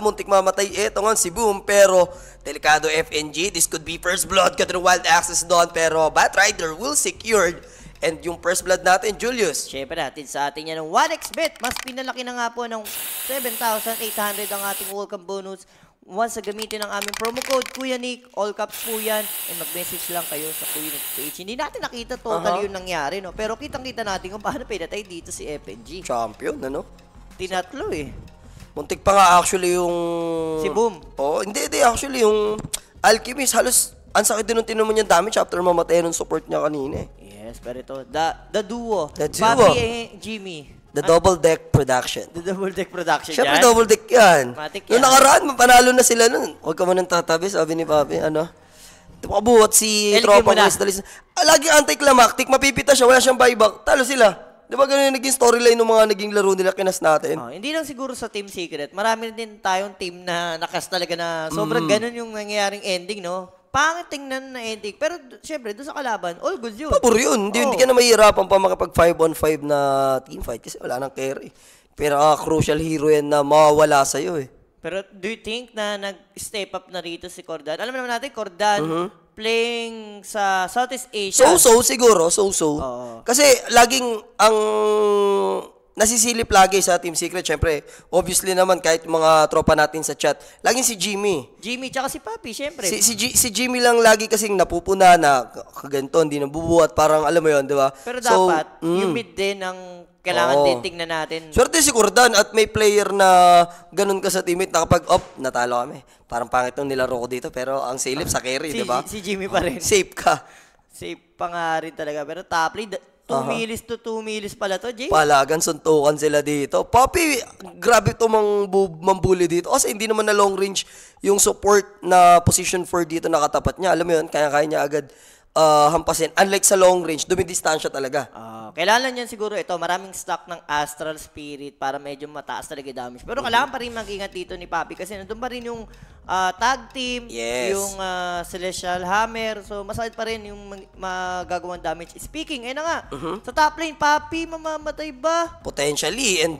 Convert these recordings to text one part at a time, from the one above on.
ko, muntik mamatay. Eto nga, si Boom. Pero, delikado FNG. This could be first blood contra Wild Access doon. Pero, Rider will secured. And yung first blood natin, Julius. Siyempre natin sa atin yan ng 1x bet. Mas pinalaki na nga po ng 7,800 ang ating welcome bonus. Once na gamitin ang aming promo code, Kuya Nick, all caps po yan, and mag-message lang kayo sa Kuya Nick page. Hindi natin nakita total uh -huh. yung nangyari, no? Pero kitang-kita natin kung paano pinatay dito si FNG. Champion, ano? Tinatlo eh. Muntik pa nga actually yung... Si Boom. Oo, oh, hindi, hindi. Actually, yung Alchemist, halos ang sakit din ng tinuman niya damage after mamatay ng support niya kanina eh. Yes, pero ito, the, the duo. The duo. Bobby and Jimmy. The Double Deck Production. The Double Deck Production Siyempre, yan? Double Deck yan. Matik yan. Noong nakaraan, mapanalo na sila nun. Huwag ka nang tatabi, sabi ni Bobby, ano? Makabuhat si LK tropa ko. Lagi anticlimactic, mapipita siya, wala siyang buyback. Talo sila. Di ba ganun yung naging storyline ng mga naging laro nila kinas natin? Oh, hindi lang siguro sa Team Secret. Marami din tayong team na nakas talaga na sobrang mm. ganun yung nangyayaring ending, no? Pangit tingnan na ending. Pero syempre, doon sa kalaban, all good yun. Pabor yun. Hindi, oh. hindi ka na mahirapan pa makapag 5 on 5 na team fight kasi wala nang carry. Pero ah, crucial hero yan na mawawala sa'yo eh. Pero do you think na nag-step up na rito si Cordan? Alam naman natin, Cordan, mm-hmm playing sa Southeast Asia. So-so siguro, so-so. Oo. Kasi laging ang nasisilip lagi sa Team Secret, syempre, obviously naman kahit mga tropa natin sa chat, laging si Jimmy. Jimmy tsaka si Papi, syempre. Si, si, G- si Jimmy lang lagi kasing napupuna na ganito, hindi nabubuhat, parang alam mo yon di ba? Pero So, dapat, you mm. humid din ang kailangan Oo. din tingnan natin. Swerte si Gordon at may player na ganun ka sa teammate na kapag up, natalo kami. Parang pangit nung nilaro ko dito pero ang silip sa carry, si, di ba? Si Jimmy pa rin. Safe ka. Safe pangarin talaga. Pero top lead, 2 uh-huh. milis to 2 milis pala to, Jay. Palagan, suntukan sila dito. Poppy, grabe to mang bu- mambuli dito. Kasi hindi naman na long range yung support na position for dito nakatapat niya. Alam mo yun, kaya-kaya niya agad uh, hampasin. Unlike sa long range, dumidistansya talaga. Uh, kailangan yan siguro ito, maraming stock ng astral spirit para medyo mataas talaga yung damage. Pero kailangan pa rin mag-ingat dito ni Papi kasi nandun pa rin yung uh, tag team, yes. yung uh, celestial hammer. So, masakit pa rin yung mag- damage. Speaking, eh na nga, uh-huh. sa top lane, Papi, mamamatay ba? Potentially, and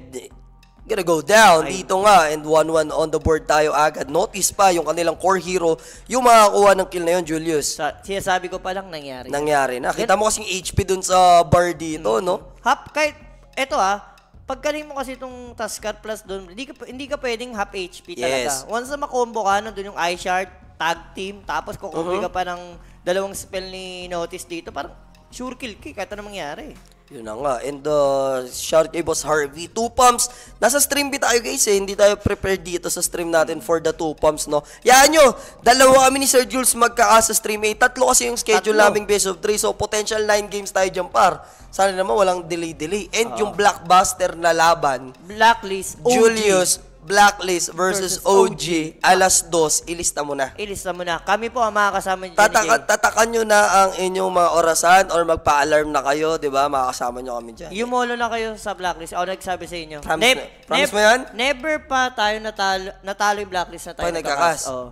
gonna go down. Dito nga, and 1-1 on the board tayo agad. Notice pa yung kanilang core hero, yung makakakuha ng kill na yun, Julius. Sa, sinasabi ko pa lang nangyari. Nangyari na. Kita mo kasing HP dun sa bar dito, hmm. no? Hap, kahit, eto ah, pagkaling mo kasi itong Tuskar plus doon, hindi ka, hindi ka pwedeng half HP talaga. Yes. Once na makombo ka, nandun yung eye shard, tag team, tapos kukumbi mm-hmm. uh-huh. ka pa ng dalawang spell ni Notice dito, parang sure kill kick kahit ano mangyari. Yun na nga. And uh, shout kay Boss Harvey. Two pumps. Nasa stream bit tayo guys eh. Hindi tayo prepared dito sa stream natin for the two pumps, no? Yan nyo. Dalawa kami ni Sir Jules magkaa sa stream. Eh, tatlo kasi yung schedule tatlo. naming of three. So, potential nine games tayo dyan par. Sana naman walang delay-delay. And uh, yung blockbuster na laban. Blacklist. OG. Julius Blacklist versus, versus OG, OG, alas dos, ilista mo na. Ilista mo na. Kami po ang makakasama kasama Tataka, tatakan nyo na ang inyong mga orasan or magpa-alarm na kayo, di ba? Makakasama nyo kami dyan. Yumolo na kayo sa Blacklist. Ako nagsabi sa inyo. Promise, ne- mo- promise mo yan? Never pa tayo natalo, natalo yung Blacklist na tayo. Pag nagkakas. Oo.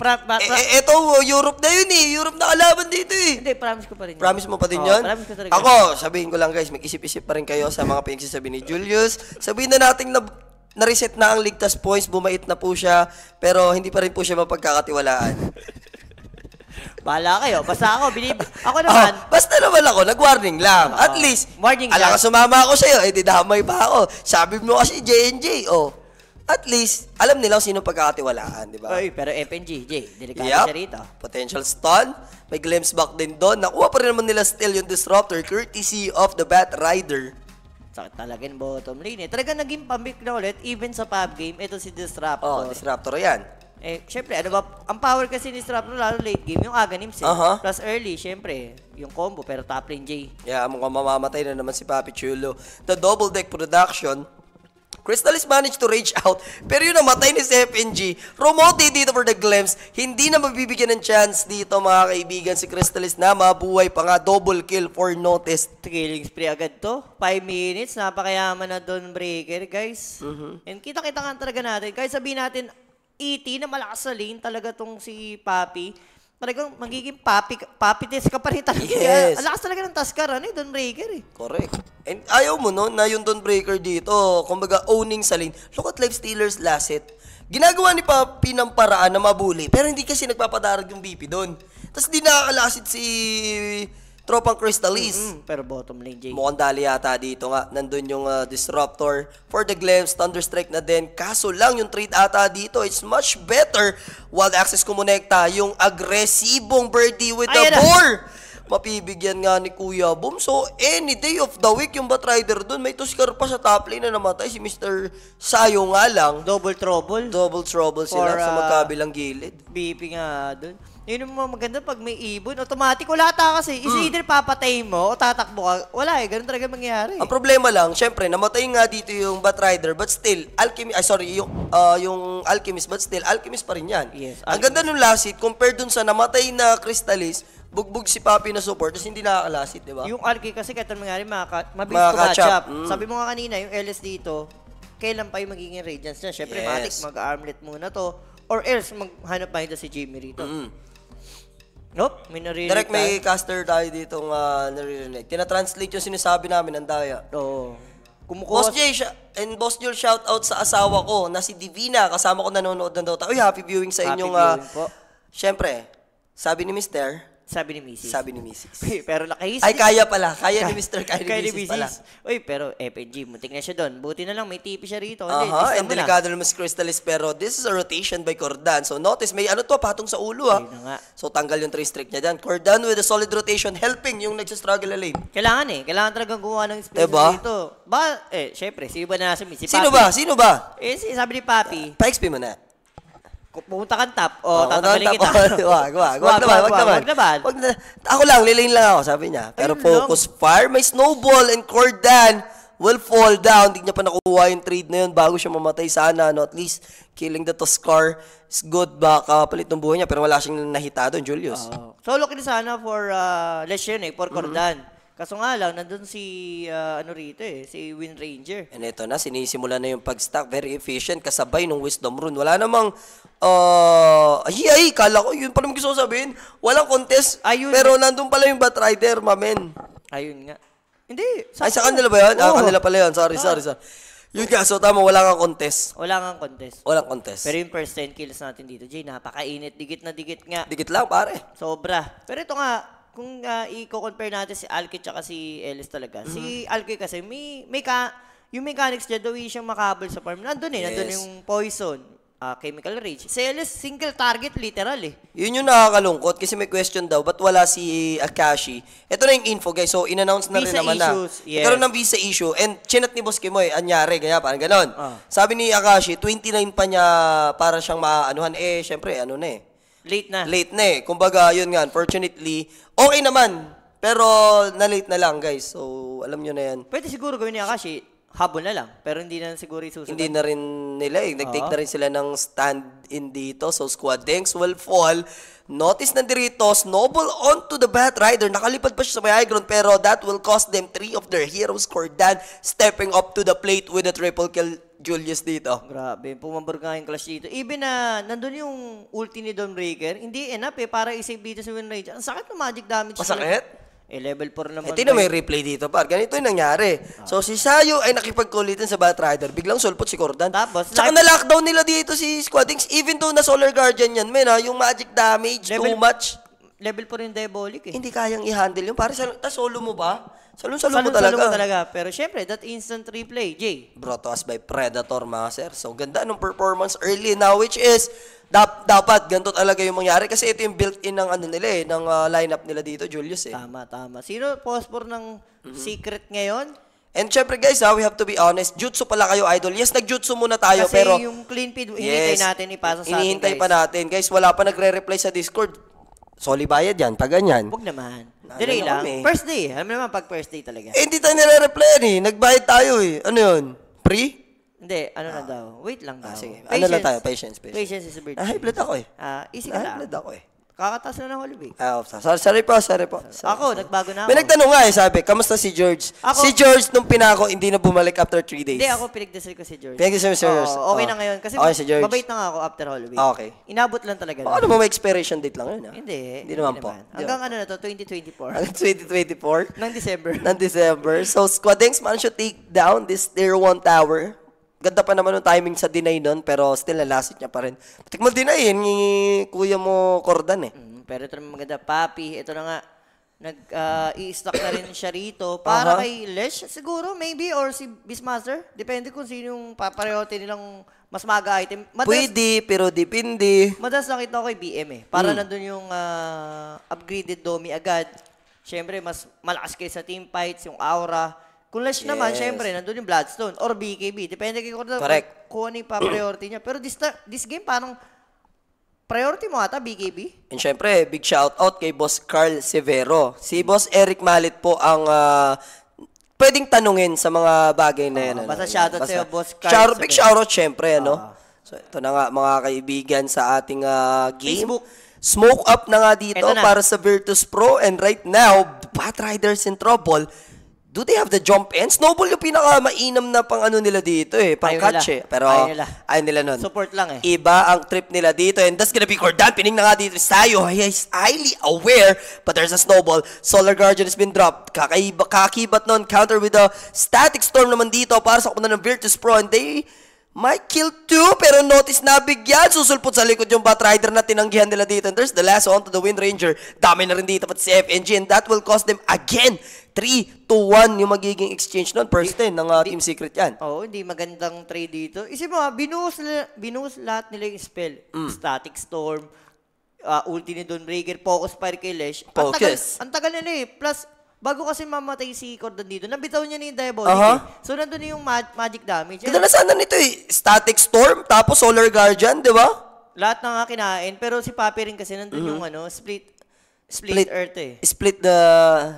Pra, pra, e, Europe na yun eh. Europe na kalaban dito eh. Hindi, promise ko pa rin. Yun. Promise mo pa din oh, yun? Promise ko talaga. Ako, sabihin ko lang guys, mag-isip-isip pa rin kayo sa mga pinagsasabi ni Julius. Sabihin na natin na na-reset na ang ligtas points, bumait na po siya, pero hindi pa rin po siya mapagkakatiwalaan. Bala kayo. Basta ako, binib... Ako naman... Oh, basta naman ako, nag-warning lang. Uh, At least, warning alam ka, sumama ako sa'yo, eh, didamay pa ako. Sabi mo kasi JNJ, oh. At least, alam nila kung sino pagkakatiwalaan, di ba? Oy, pero FNG, J, delikado yep. siya rito. Potential stun. May glimpse back din doon. Nakuha pa rin naman nila still yung disruptor courtesy of the Bat Rider talaga yung bottom lane eh. Talaga naging pambik na ulit, even sa pub game, ito si Disruptor. Oh, Disruptor yan. Eh, syempre, ano ba, ang power kasi ni Disruptor lalo late game, yung Aghanim's eh. Uh-huh. Plus early, syempre, yung combo, pero top lane J. Yeah, mukhang mamamatay na naman si Papi Chulo. The Double Deck Production, Crystal is managed to reach out. Pero yun, namatay ni si FNG. Romote dito for the glimpse. Hindi na mabibigyan ng chance dito mga kaibigan si Crystalis na mabuhay pa nga. Double kill for notice. Killing spree agad to. 5 minutes. Napakayaman na Don Breaker, guys. Mm -hmm. And kita-kita nga talaga natin. Kahit sabihin natin, 80 e na malakas sa lane talaga tong si Papi talagang magiging papi, papites ka pa rin talaga. Yes. Ang lakas talaga ng Tascar, ano eh, Don Breaker eh. Correct. And ayaw mo no, na yung Don Breaker dito, kumbaga owning sa lane. Look at Life Steelers last Ginagawa ni Papi ng paraan na mabuli, pero hindi kasi nagpapadarag yung BP doon. Tapos di nakakalasit si Tropang Crystalis. Mm-hmm. Pero bottom lane, Jay. Mukhang dali yata dito nga. Nandun yung uh, Disruptor. For the Glimpse, Thunderstrike na din. Kaso lang yung trade ata dito, it's much better Wild Access Kumonekta, yung agresibong birdie with Ayan the bore. Mapibigyan nga ni Kuya Boom. So, any day of the week, yung Batrider dun, may Tuskar pa sa top lane na namatay. Si Mr. Sayo nga lang. Double trouble. Double trouble sila For, uh, sa magkabilang gilid. BP nga dun. Yun yung mga maganda pag may ibon. Automatic, wala ta kasi. Is mm. either papatay mo o tatakbo ka. Wala eh. Ganun talaga mangyayari. Ang problema lang, syempre, namatay nga dito yung Bat Rider, but still, alchemy, ay sorry, yung, uh, yung alchemist, but still, alchemist pa rin yan. Yes, alchemist. Ang ganda nung last hit, compared dun sa namatay na Crystallis, bugbog si Papi na support tapos hindi nakakalasit, di ba? Yung RK kasi kahit anong mangyari, makaka- mabilis makaka-catch up. Mm. Sabi mo nga kanina, yung LS dito, kailan pa yung magiging radiance niya? Siyempre, yes. matik, mag-armlet muna to. Or else, maghanap pa si Jimmy rito. Mm. Nope, may naririnig Direct may tayo. caster tayo dito nga uh, Tina-translate yung sinasabi namin ng daya. Oo. Kumukuha. Boss Jay, and Boss Jul, shout out sa asawa ko na si Divina. Kasama ko nanonood ng Dota. Uy, happy viewing sa inyong... Happy ah, viewing uh, po. Siyempre, sabi ni Mister, sabi ni Mrs. Sabi ni Mrs. Uy, pero nakahis. Ay, kaya pala. Kaya ni Mr. Kaya, kaya ni Mrs. pala. Uy, pero FNG, eh, muntik na siya doon. Buti na lang, may tipi siya rito. Aha, uh-huh, and delikado na si Crystalis. Pero this is a rotation by Cordan. So notice, may ano to, patong sa ulo ha. Ah. nga. So tanggal yung three strike niya dyan. Cordan with a solid rotation, helping yung nagsistruggle lane. Kailangan eh. Kailangan talagang gumawa ng space diba? dito. Ba, eh, syempre, sino ba na si Mrs. Sino ba? Sino ba? Eh, sabi ni Papi. Uh, pa-XP mo na. Pumunta kang top, o oh, oh, tatanggalin kita. Wag, wag, wag, wag, naman, wag, naman. Wag naman. ako lang, liling lang ako, sabi niya. Pero Ayun focus lang. fire, may snowball and Cordan will fall down. Hindi niya pa nakuha yung trade na yun bago siya mamatay sana. No? At least, killing the Toscar is good. Baka palit ng buhay niya. Pero wala siyang nahita doon, Julius. Uh, so, looking sana for uh, eh, for mm-hmm. Cordan. Mm-hmm. Kaso nga lang, nandun si, uh, ano rito eh, si Wind Ranger. And ito na, sinisimula na yung pag-stack. Very efficient, kasabay ng Wisdom Rune. Wala namang, uh, ay, ay, kala ko, yun pa naman gusto ko sabihin. Walang contest, Ayun. pero nandun pala yung Batrider, mamen. Ayun nga. Hindi. Sa ay, sa kanila ba yun? Oh. Ah, kanila pala yun. Sorry, ah. sorry, sorry. Yun nga, so tama, wala kang contest. Wala kang contest. Walang contest. Pero yung first percent kills natin dito, Jay, napakainit. Dikit na dikit nga. Dikit lang, pare. Sobra. Pero ito nga, kung uh, ah, i-compare natin si Alki at si Ellis talaga, mm-hmm. si Alki kasi may, may ka, yung mechanics niya, the way siyang makabal sa farm, nandun eh, yes. nandun yung poison, uh, chemical rage. Si Ellis, single target, literal eh. Yun yung nakakalungkot kasi may question daw, ba't wala si Akashi? Ito na yung info guys, so in-announce na visa rin naman issues, na. Yes. Nagkaroon ng visa issue and chinat ni Boss Kimoy, anyari, kaya parang ganon. Uh. Sabi ni Akashi, 29 pa niya para siyang maaanuhan, eh syempre ano na eh Late na. Late na eh. Kumbaga, yun nga, unfortunately, okay naman. Pero, na-late na lang, guys. So, alam nyo na yan. Pwede siguro gawin ni Akashi, habon na lang. Pero hindi na siguro isusunod. Hindi na rin nila eh. Nag-take na rin sila ng stand-in dito. So, squad Dengs will fall. Notice na dito, snowball onto the Bat Rider. Nakalipad pa siya sa may high ground pero that will cost them three of their heroes. Cordan stepping up to the plate with a triple kill Julius dito. Grabe, pumambor nga yung clash dito. Even na nandun yung ulti ni Don Breaker, hindi enough eh para i-save dito si Winrage. Ang sakit ng magic damage. Masakit? Eh, level 4 naman. Eh, tingnan may eh. replay dito, par. Ganito yung nangyari. Ah. So, si Sayo ay nakipagkulitan sa Batrider. Biglang solpot si Cordan. Tapos, Tsaka na lockdown nila dito si Squadings. Even though na Solar Guardian yan, men, ha, yung magic damage, level, too much. Level 4 yung Diabolic eh. Hindi kayang i-handle yung. Para sa, ta solo mo ba? Salon-salon mo talaga. Salon talaga. Pero syempre, that instant replay, Jay. Brought to us by Predator, mga sir. So, ganda nung performance early now, which is, dap dapat ganito talaga yung mangyari kasi ito yung built-in ng ano nila eh, ng uh, lineup nila dito, Julius eh. Tama, tama. Sino pospor ng mm-hmm. secret ngayon? And syempre guys, ha, ah, we have to be honest. Jutsu pala kayo, idol. Yes, nagjutsu muna tayo, Kasi pero... Kasi yung clean feed, hinihintay yes, natin ipasa sa atin, guys. pa natin. Guys, wala pa nagre-reply sa Discord. Soli bayad yan, pag ganyan. Huwag naman. Dire lang. Kami. First day. Alam mo naman, pag first day talaga. Eh, hindi tayo nire-replyan eh. Nagbayad tayo eh. Ano yun? Free? Hindi, ano na ah. daw. Wait lang ah, daw. Ah, sige. Ano lang tayo? Patience, patience. Patience is a virtue. Ah, high blood ako eh. Ah, easy ka ah, lang. High blood ako eh. Kakataas na ng Holway. Ah, offside. Sorry, sorry po, sorry po. Sorry. Ako, nagbago na ako. May nagtanong nga eh, sabi, kamusta si George? Ako- si George nung pinako, hindi na bumalik after three days. Hindi, ako pinagdasal ko si George. Pinagdasal mo si George. Oo, okay Oo. Oh. na ngayon. Kasi Okay, si George. mabait na nga ako after Holway. Ah, okay. Inabot lang talaga. Baka ano naman may expiration date lang yun, ha? Ah. Hindi. Hindi naman po. Hanggang ano na to, 2024. Hanggang 2024 Nang December. Nang December. So, Squadings, man should take down this Tier 1 tower Ganda pa naman yung timing sa deny nun, pero still nalasit niya pa rin. Patik mo deny, ni eh, kuya mo Cordan eh. Mm, pero ito naman maganda. Papi, ito na nga. Nag, uh, i-stock na rin siya rito. Para Aha. kay Lesh, siguro, maybe, or si Beastmaster. Depende kung sino yung paparehote nilang mas maga item. Madas, Pwede, pero depende. Madas nakita ko kay BM eh. Para mm. nandun yung uh, upgraded Domi agad. Siyempre, mas malakas kayo sa team fights, yung aura. Kung Lash yes. naman, syempre, nandun yung Bloodstone or BKB. Depende kay Cordero Correct. kung ano yung pa-priority niya. Pero this, this game, parang priority mo ata, BKB? And syempre, big shout out kay Boss Carl Severo. Si Boss Eric Malit po ang uh, pwedeng tanungin sa mga bagay na yan. Uh, ano, basta shout out sa'yo, Boss Carl shout, Severo. Big shout out, syempre, uh, ano? Ah. So, ito na nga, mga kaibigan, sa ating uh, game. Facebook. Smoke up na nga dito na. para sa Virtus Pro. And right now, Bat Riders in Trouble do they have the jump and Snowball yung pinaka mainam na pang ano nila dito eh, pang ayaw catch nila. eh. Pero ayaw nila. ayaw nila nun. Support lang eh. Iba ang trip nila dito and that's gonna be Cordan. Pining na nga dito tayo. He is highly aware but there's a Snowball. Solar Guardian has been dropped. Kakaiba, kakibat nun. Counter with a Static Storm naman dito para sa kupunan ng Virtus Pro and they kill two, pero notice na bigyan, Susulpot sa likod yung Batrider na tinanggihan nila dito. And there's the last one to the Wind Ranger. Dami na rin dito pati si FNG and that will cost them again 3 to 1 yung magiging exchange nun. First 10 ng uh, Team Secret yan. Oo, oh, hindi magandang trade dito. Isip mo, binuhos, binuhos lahat nila yung spell. Mm. Static Storm, uh, ulti ni Dawnbreaker, Focus Fire kay Lesh. Focus. Ang tagal, ang tagal nila eh. Plus, bago kasi mamatay si Cordon dito, nabitaw niya yung Diabolic. Uh-huh. So, nandun yung ma- magic damage. Ganda na sana nito eh. Static Storm, tapos Solar Guardian, di ba? Lahat na nga kinain, pero si Papi rin kasi nandun mm-hmm. yung ano, split Split, split Earth eh. Split the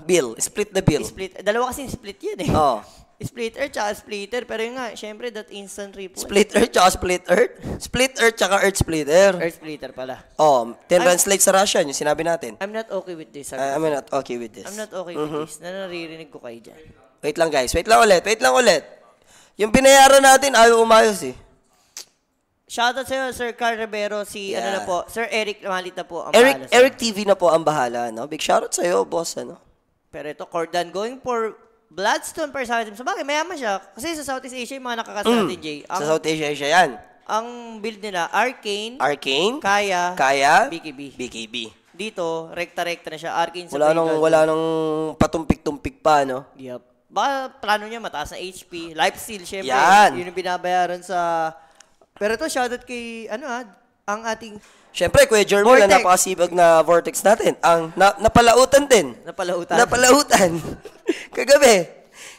bill. Split the bill. Split. Dalawa kasi split yan eh. Oo. Oh. Splitter tsaka splitter. Pero yun nga, syempre that instant ripple. Split earth tsaka split earth? Split earth tsaka earth splitter. Earth splitter pala. Oh, tinranslate sa Russian, yung sinabi natin. I'm not okay with this. Uh, I'm not okay with this. I'm not okay with mm-hmm. this. Na naririnig ko kayo dyan. Wait lang guys, wait lang ulit, wait lang ulit. Yung binayaran natin, ayaw umayos eh. Shoutout sa'yo, Sir Carl Rivero, si ano na po, Sir Eric Malit na po. Ang Eric, bahala sa'yo. Eric TV na po ang bahala, no? Big shoutout sa'yo, boss, ano? Pero ito, Cordan, going for Bloodstone Persawatim. So bakit mayaman siya? Kasi sa Southeast Asia yung mga nakaka-strategy. Mm. Sa Southeast Asia, Asia yan. Ang build nila, Arcane. Arcane. Kaya. Kaya. BKB. BKB. Dito, rekta-rekta na siya. Arcane sa Wala nang, wala nang patumpik-tumpik pa, no? Yep. Baka plano niya mataas na HP. Life steal, syempre. Yan. Yun yung binabayaran sa... Pero ito, shoutout kay, ano ha, ah, ang ating... Siyempre, Kuya Jermel, na napakasibag na vortex natin. Ang na, napalautan din. Napalautan. Napalautan. Kagabi,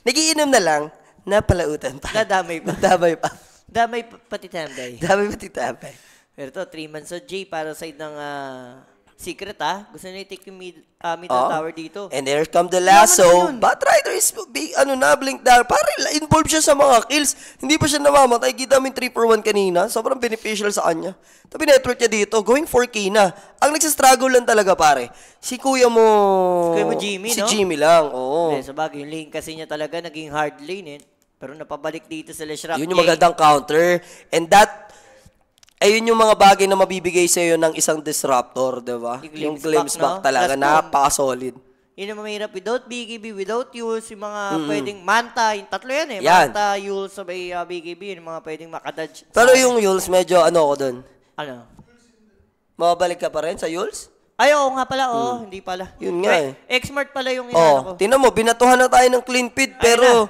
nagiinom na lang, napalautan pa. Nadamay pa. Nadamay pa. Damay pati tambay. Damay pati tambay. Pero to, three months. So, Jay, para sa ng uh, Secret ah. Gusto nila i-take yung mid, uh, middle oh. tower dito. And there come the lasso. Ano Batrider is big, ano na, Blink Dagger. Pare, involved siya sa mga kills. Hindi pa siya namamatay. Kita mo yung 3 for 1 kanina. Sobrang beneficial sa kanya. Tapos network niya dito. Going 4K na. Ang nagsistruggle lang talaga pare. Si kuya mo... Si kuya mo Jimmy, si no? Si Jimmy lang, oo. Hindi, sa bagay, yung lane kasi niya talaga naging hard lane eh. Pero napabalik dito sa Leshrac. Yun yung magandang counter. And that ayun yung mga bagay na mabibigay sa iyo ng isang disruptor, 'di ba? Yung glimpse back, no? talaga Plus, napaka-solid. Yun ang mahirap. Without BKB, without Yules, yung mga mm-hmm. pwedeng Manta, yung tatlo yan eh. Yan. Manta, Yules, sabay uh, ah, BKB, yung mga pwedeng makadudge. Pero yung Yules, medyo ano ko dun. Ano? Mababalik ka pa rin sa Yules? Ay, oo nga pala, oo. Oh, hmm. Hindi pala. Yun nga eh. Exmart pala yung oh, inaano oh, ko. Tinan mo, binatuhan na tayo ng clean feed, pero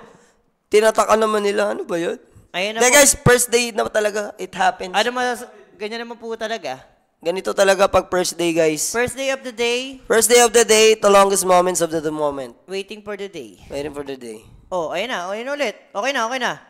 tinataka naman nila. Ano ba yun? Ayun na Then guys, first day na talaga, it happens. Ano mas, ganyan naman po talaga. Ganito talaga pag first day, guys. First day of the day. First day of the day, the longest moments of the, the moment. Waiting for the day. Waiting for the day. Oh, ayun na. Ayun ulit. Okay na, okay na.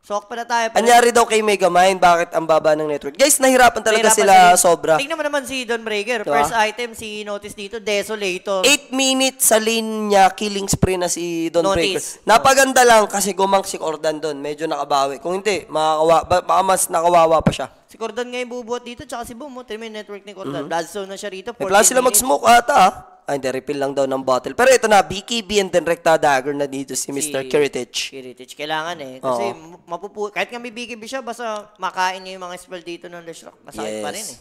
Sok pa na tayo. Po. Anyari daw kay Megamind, bakit ang baba ng network? Guys, nahirapan talaga nahirapan sila din. sobra. Tingnan mo naman si Don Breaker. Diba? First item, si Notice dito, Desolator. 8 minutes sa lane niya, killing spree na si Don Notice. Breaker. Napaganda lang kasi gumang si Cordan doon. Medyo nakabawi. Kung hindi, makakawa, baka mas nakawawa pa siya. Si Cordan ngayon bubuhat dito, tsaka si Boom. Oh, mo, yung network ni Cordan. Mm-hmm. Bloodstone na siya rito. Plan sila mag-smoke ata ah. Ay, hindi, refill lang daw ng bottle. Pero ito na, BKB and then Recta Dagger na dito si Mr. Si Kiritich. Kiritich, kailangan eh. Kasi Oo. mapupu... Kahit nga may BKB siya, basta makain niya yung mga spell dito ng Leshrock. Masakit yes. pa rin eh.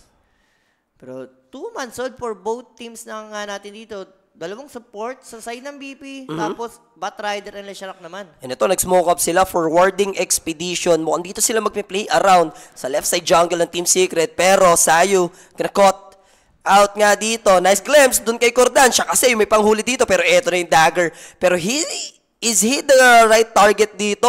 Pero two months old for both teams ng uh, natin dito. Dalawang support sa side ng BP, mm-hmm. tapos Batrider and Leshrock naman. And ito, nag-smoke up sila for Warding Expedition. Mukhang dito sila magpe-play around sa left side jungle ng Team Secret. Pero Sayu, kinakot out nga dito. Nice glimpse dun kay Cordan. Siya kasi may panghuli dito pero eto na yung dagger. Pero he, is he the right target dito?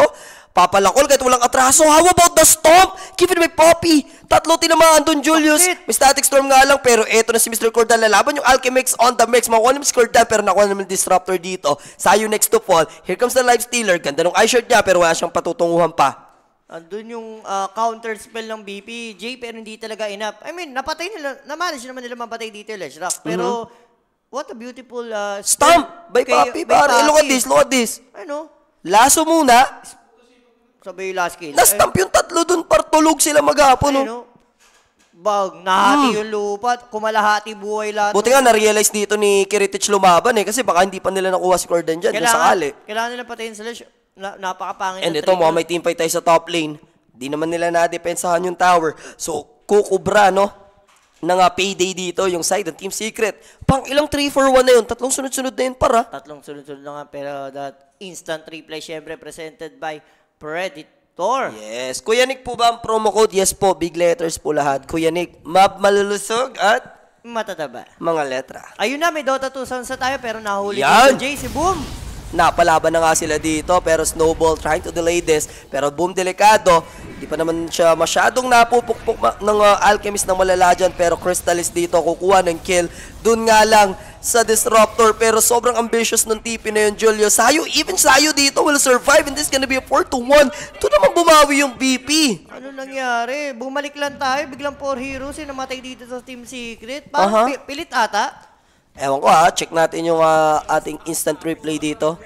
Papalakol kahit walang atraso. How about the stomp? Given by Poppy. Tatlo tinamaan doon, Julius. May static storm nga lang, pero eto na si Mr. Cordan lalaban yung Alchemix on the mix. Makuha naman si Cordan, pero nakuha naman Disruptor dito. Sayo next to fall. Here comes the Life Stealer. Ganda nung eye shot niya, pero wala siyang patutunguhan pa. Andun yung uh, counter spell ng BP, J, pero hindi talaga enough. I mean, napatay nila, na-manage naman nila mapatay dito yung Leshrac. Pero, mm-hmm. what a beautiful uh, Stomp! By kay, Papi, by pare. Papi. Look at this, look at this. Ano? Lasso muna. Sabay yung last kill. Nastamp yung tatlo dun, partulog sila maghapon. Ano? Bag, nahati mm. yung lupa, kumalahati buhay lahat. Buti nga, na-realize dito ni Kiritich lumaban eh, kasi baka hindi pa nila nakuha si Corden dyan, kailangan, sakali. Kailangan nila patayin sila na, napakapangit. And na ito, mukhang may timpay tayo sa top lane. Di naman nila na-depensahan yung tower. So, kukubra, no? ng uh, payday dito, yung side ng Team Secret. Pang ilang 3-4-1 na yun, tatlong sunod-sunod na yun para. Tatlong sunod-sunod na nga, pero that instant replay syempre presented by Predator. Yes. Kuya Nick po ba ang promo code? Yes po, big letters po lahat. Kuya Nick, map malulusog at matataba. Mga letra. Ayun na, may Dota 2 sounds na tayo pero nahuli Yan. si JC. Boom. Napalaban na nga sila dito pero Snowball trying to delay this pero boom delikado. Hindi pa naman siya masyadong napupukpok ng uh, Alchemist ng malala dyan pero Crystallis dito kukuha ng kill. Doon nga lang sa Disruptor pero sobrang ambitious ng tipi na yun Julio. Sayo, even Sayo dito will survive and this gonna be a 4 to 1. Ito naman bumawi yung BP. Ano nangyari? Bumalik lang tayo, biglang 4 heroes yung eh, namatay dito sa Team Secret. pa uh -huh. pilit ata. Ewan ko ha, check natin yung uh, ating instant replay dito.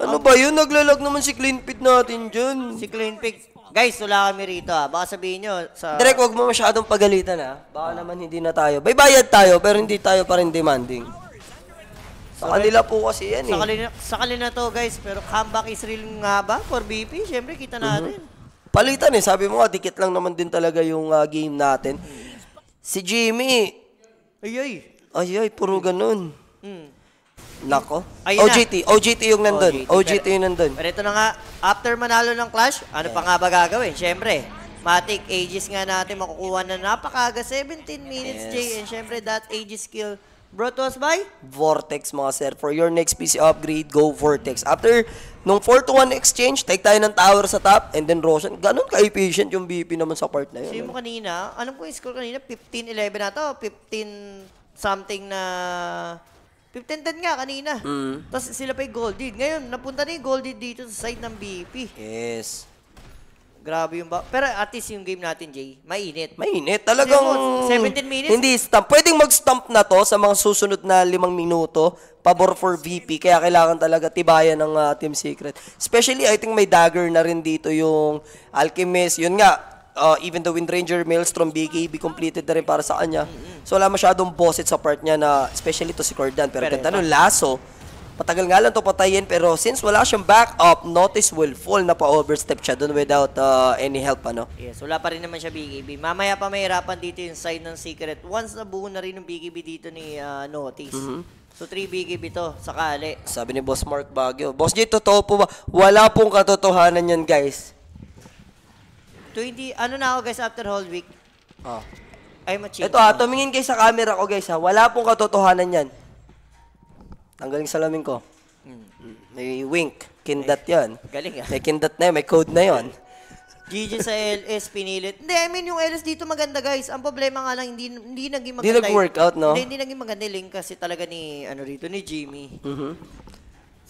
Ano ba yun? Naglalag naman si Cleanpit natin dyan. Si Cleanpit. Guys, wala kami rito ha. Baka sabihin nyo sa... Direk, wag mo masyadong pagalitan ha. Baka naman hindi na tayo. Baybayad tayo, pero hindi tayo pa rin demanding. Sa kanila po kasi yan eh. Sa kanila, sa kanila to guys, pero comeback is real nga ba for BP? Siyempre, kita mhm. natin. Mm-hmm. Palitan eh. Sabi mo nga, dikit lang naman din talaga yung uh, game natin. Si Jimmy. Ay, ay. Ay, ay, puro ganun. Mm. Nako. Ayun na. OGT. OGT yung nandun. OGT, OGT pero, yung nandun. Pero ito na nga, after manalo ng Clash, ano yeah. pa nga ba gagawin? Siyempre, Matic, ages nga natin makukuha na napakaga 17 minutes, yes. Jay. And syempre, that ages skill brought to us by Vortex, mga sir. For your next PC upgrade, go Vortex. After nung 4 to 1 exchange, take tayo ng tower sa top and then Roshan. Ganun ka-efficient yung BP naman sa part na yun. Sabi mo ano? kanina, anong ko yung score kanina, 15-11 na to. 15 something na 15-10 nga kanina. Mm. Tapos sila pa yung gold Ngayon, napunta na yung gold dito sa side ng BP. Yes. Grabe yung ba... Pero at least yung game natin, Jay, mainit. Mainit. Talagang... 17 minutes. Hindi stump. Pwedeng mag-stump na to sa mga susunod na limang minuto. Pabor for VP. Kaya kailangan talaga tibayan ng uh, Team Secret. Especially, I think may dagger na rin dito yung Alchemist. Yun nga, uh, even the Wind Ranger, Maelstrom, BKB completed na rin para sa kanya. So wala masyadong bosses sa part niya na especially to si Cordan. Pero, Pero ganda nung lasso, Patagal nga lang to patayin pero since wala siyang backup, notice will fall na pa-overstep siya doon without uh, any help ano. Yes, wala pa rin naman siya BKB. Mamaya pa mahirapan dito yung side ng Secret. Once nabuo na rin yung BKB dito ni uh, Notice. Mm -hmm. So 3 BKB to, sakali. Sabi ni Boss Mark Baguio, Boss J, totoo po ba? Wala pong katotohanan yan guys. 20, ano na ako guys after whole week? Oh. Ah. I'm a cheater. Ito ha, ah, tumingin kayo sa camera ko guys ha. Wala pong katotohanan yan. Tanggaling lamin ko. Mm. May wink. Kindat yun. Galing ah. May kindat na yun. May code na yun. GG sa LS, pinilit. Hindi, I mean, yung LS dito maganda, guys. Ang problema nga lang, hindi, hindi naging maganda. Hindi nag-workout, no? Hindi, hindi naging maganda yung link kasi talaga ni, ano rito, ni Jimmy. Mm -hmm.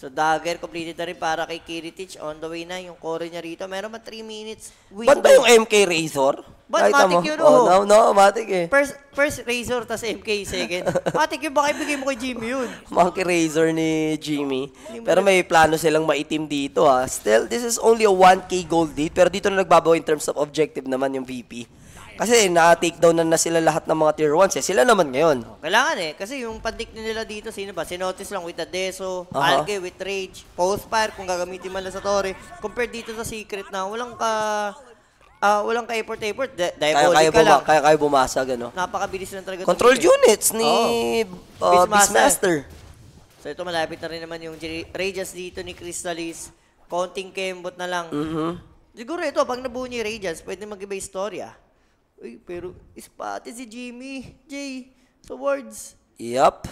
So dagger completed na rin para kay Kiritich. On the way na yung core niya rito. Meron ba 3 minutes? Win Ba't ba yung MK Razor? Ba't Nakita mo? yun? Oh, oh, no, no, matik eh. First, first Razor, tas MK second. matik yun, baka ibigay mo kay Jimmy yun. Monkey Razor ni Jimmy. Pero may plano silang maitim dito ha. Ah. Still, this is only a 1K gold lead. Pero dito na nagbabaw in terms of objective naman yung VP. Kasi na-take down na, na sila lahat ng mga tier 1s. Eh. Sila naman ngayon. Oh, kailangan eh. Kasi yung pandik nila dito, sino ba? Sinotis lang with Adeso, uh-huh. Alge with Rage, Postfire kung gagamitin man lang sa Torre. Compared dito sa Secret na walang ka... Uh, walang ka-effort-effort. Di- diabolic kaya, kaya lang. Buma- kaya bumasag, ano? Napakabilis lang talaga. Control units ni oh. uh, Beastmaster. So ito malapit na rin naman yung Rages dito ni Crystalis. Konting kembot na lang. Mm-hmm. Siguro ito, pag nabuo niya Rages, pwede mag-iba istorya. Uy, pero ispate si Jimmy. Jay, sa words. Yup.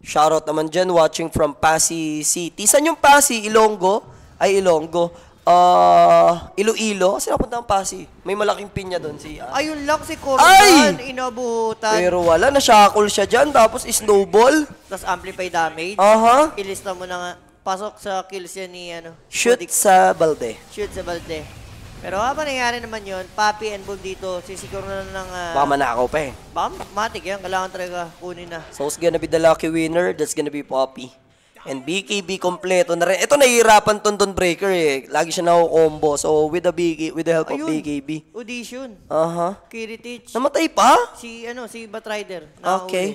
Shoutout naman dyan, watching from Pasig City. Saan yung Pasig? Ilonggo? Ay, Ilonggo. Uh, Iloilo? Kasi napunta ang Pasig. May malaking pinya doon si... Uh, Ayun lang si Cordan, Ay! Pero wala, nashackle siya dyan. Tapos snowball. Tapos amplify damage. Aha. Uh-huh. Ilista mo na nga. Pasok sa kills yan ni ano. Shoot Kodik. sa balde. Shoot sa balde. Pero habang nangyari naman yun, Papi and Boom dito, sisiguro na ng... Uh, ah, Baka manakaw pa eh. Baka matik yan. Kailangan talaga kunin na. So, who's gonna be the lucky winner? That's gonna be Poppy. And BKB kompleto na rin. Ito nahihirapan tong Don Breaker eh. Lagi siya nako So with the BK, with the help Ayun, of BKB. Audition. Aha. Uh-huh. Kiritich. Namatay pa? Si ano, si Batrider. Nahuli. Okay.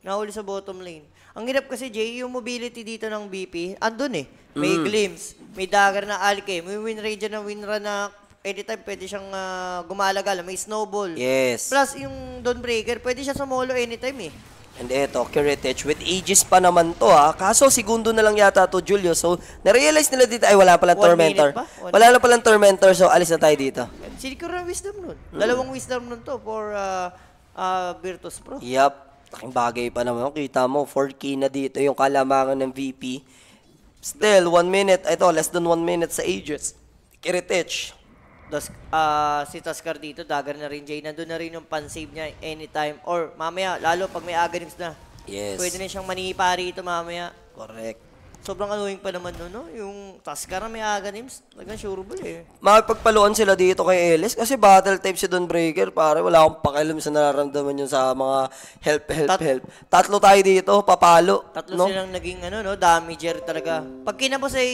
Nahuli sa bottom lane. Ang hirap kasi, Jay, yung mobility dito ng BP, andun eh. May mm. glimpse, may dagger na Alke, may win rate na win run na anytime pwede siyang ah, gumalagal. May snowball. Yes. Plus, yung Dawnbreaker, pwede siya sumolo anytime eh. And eto, Kiretich, with ages pa naman to ha. Ah. Kaso, segundo na lang yata to, Julio. So, narealize nila dito, ay wala pala One Tormentor. minute pa? One wala na palang Tormentor, so alis na tayo dito. Siguro na wisdom nun. Mm. Dalawang wisdom nun to for uh, uh, Virtus Pro. Yup. Laking bagay pa naman. Kita mo, 4K na dito yung kalamangan ng VP. Still, one minute. Ito, less than one minute sa ages. Kiretich, Dos, uh, ah, si Tascar dito, dagger na rin Jay. Nandun na rin yung pansave niya anytime. Or mamaya, lalo pag may aganims na. Yes. Pwede na siyang manipa rito mamaya. Correct. Sobrang annoying pa naman nun, no? Yung Tascar na may aganims, talagang sureable eh. Makapagpaluan sila dito kay Ellis kasi battle type si Breaker. Pare, wala akong pakialam sa nararamdaman yun sa mga help, help, Tat help. Tatlo tayo dito, papalo. Tatlo no? silang naging ano, no? damager talaga. Pag kinapos ay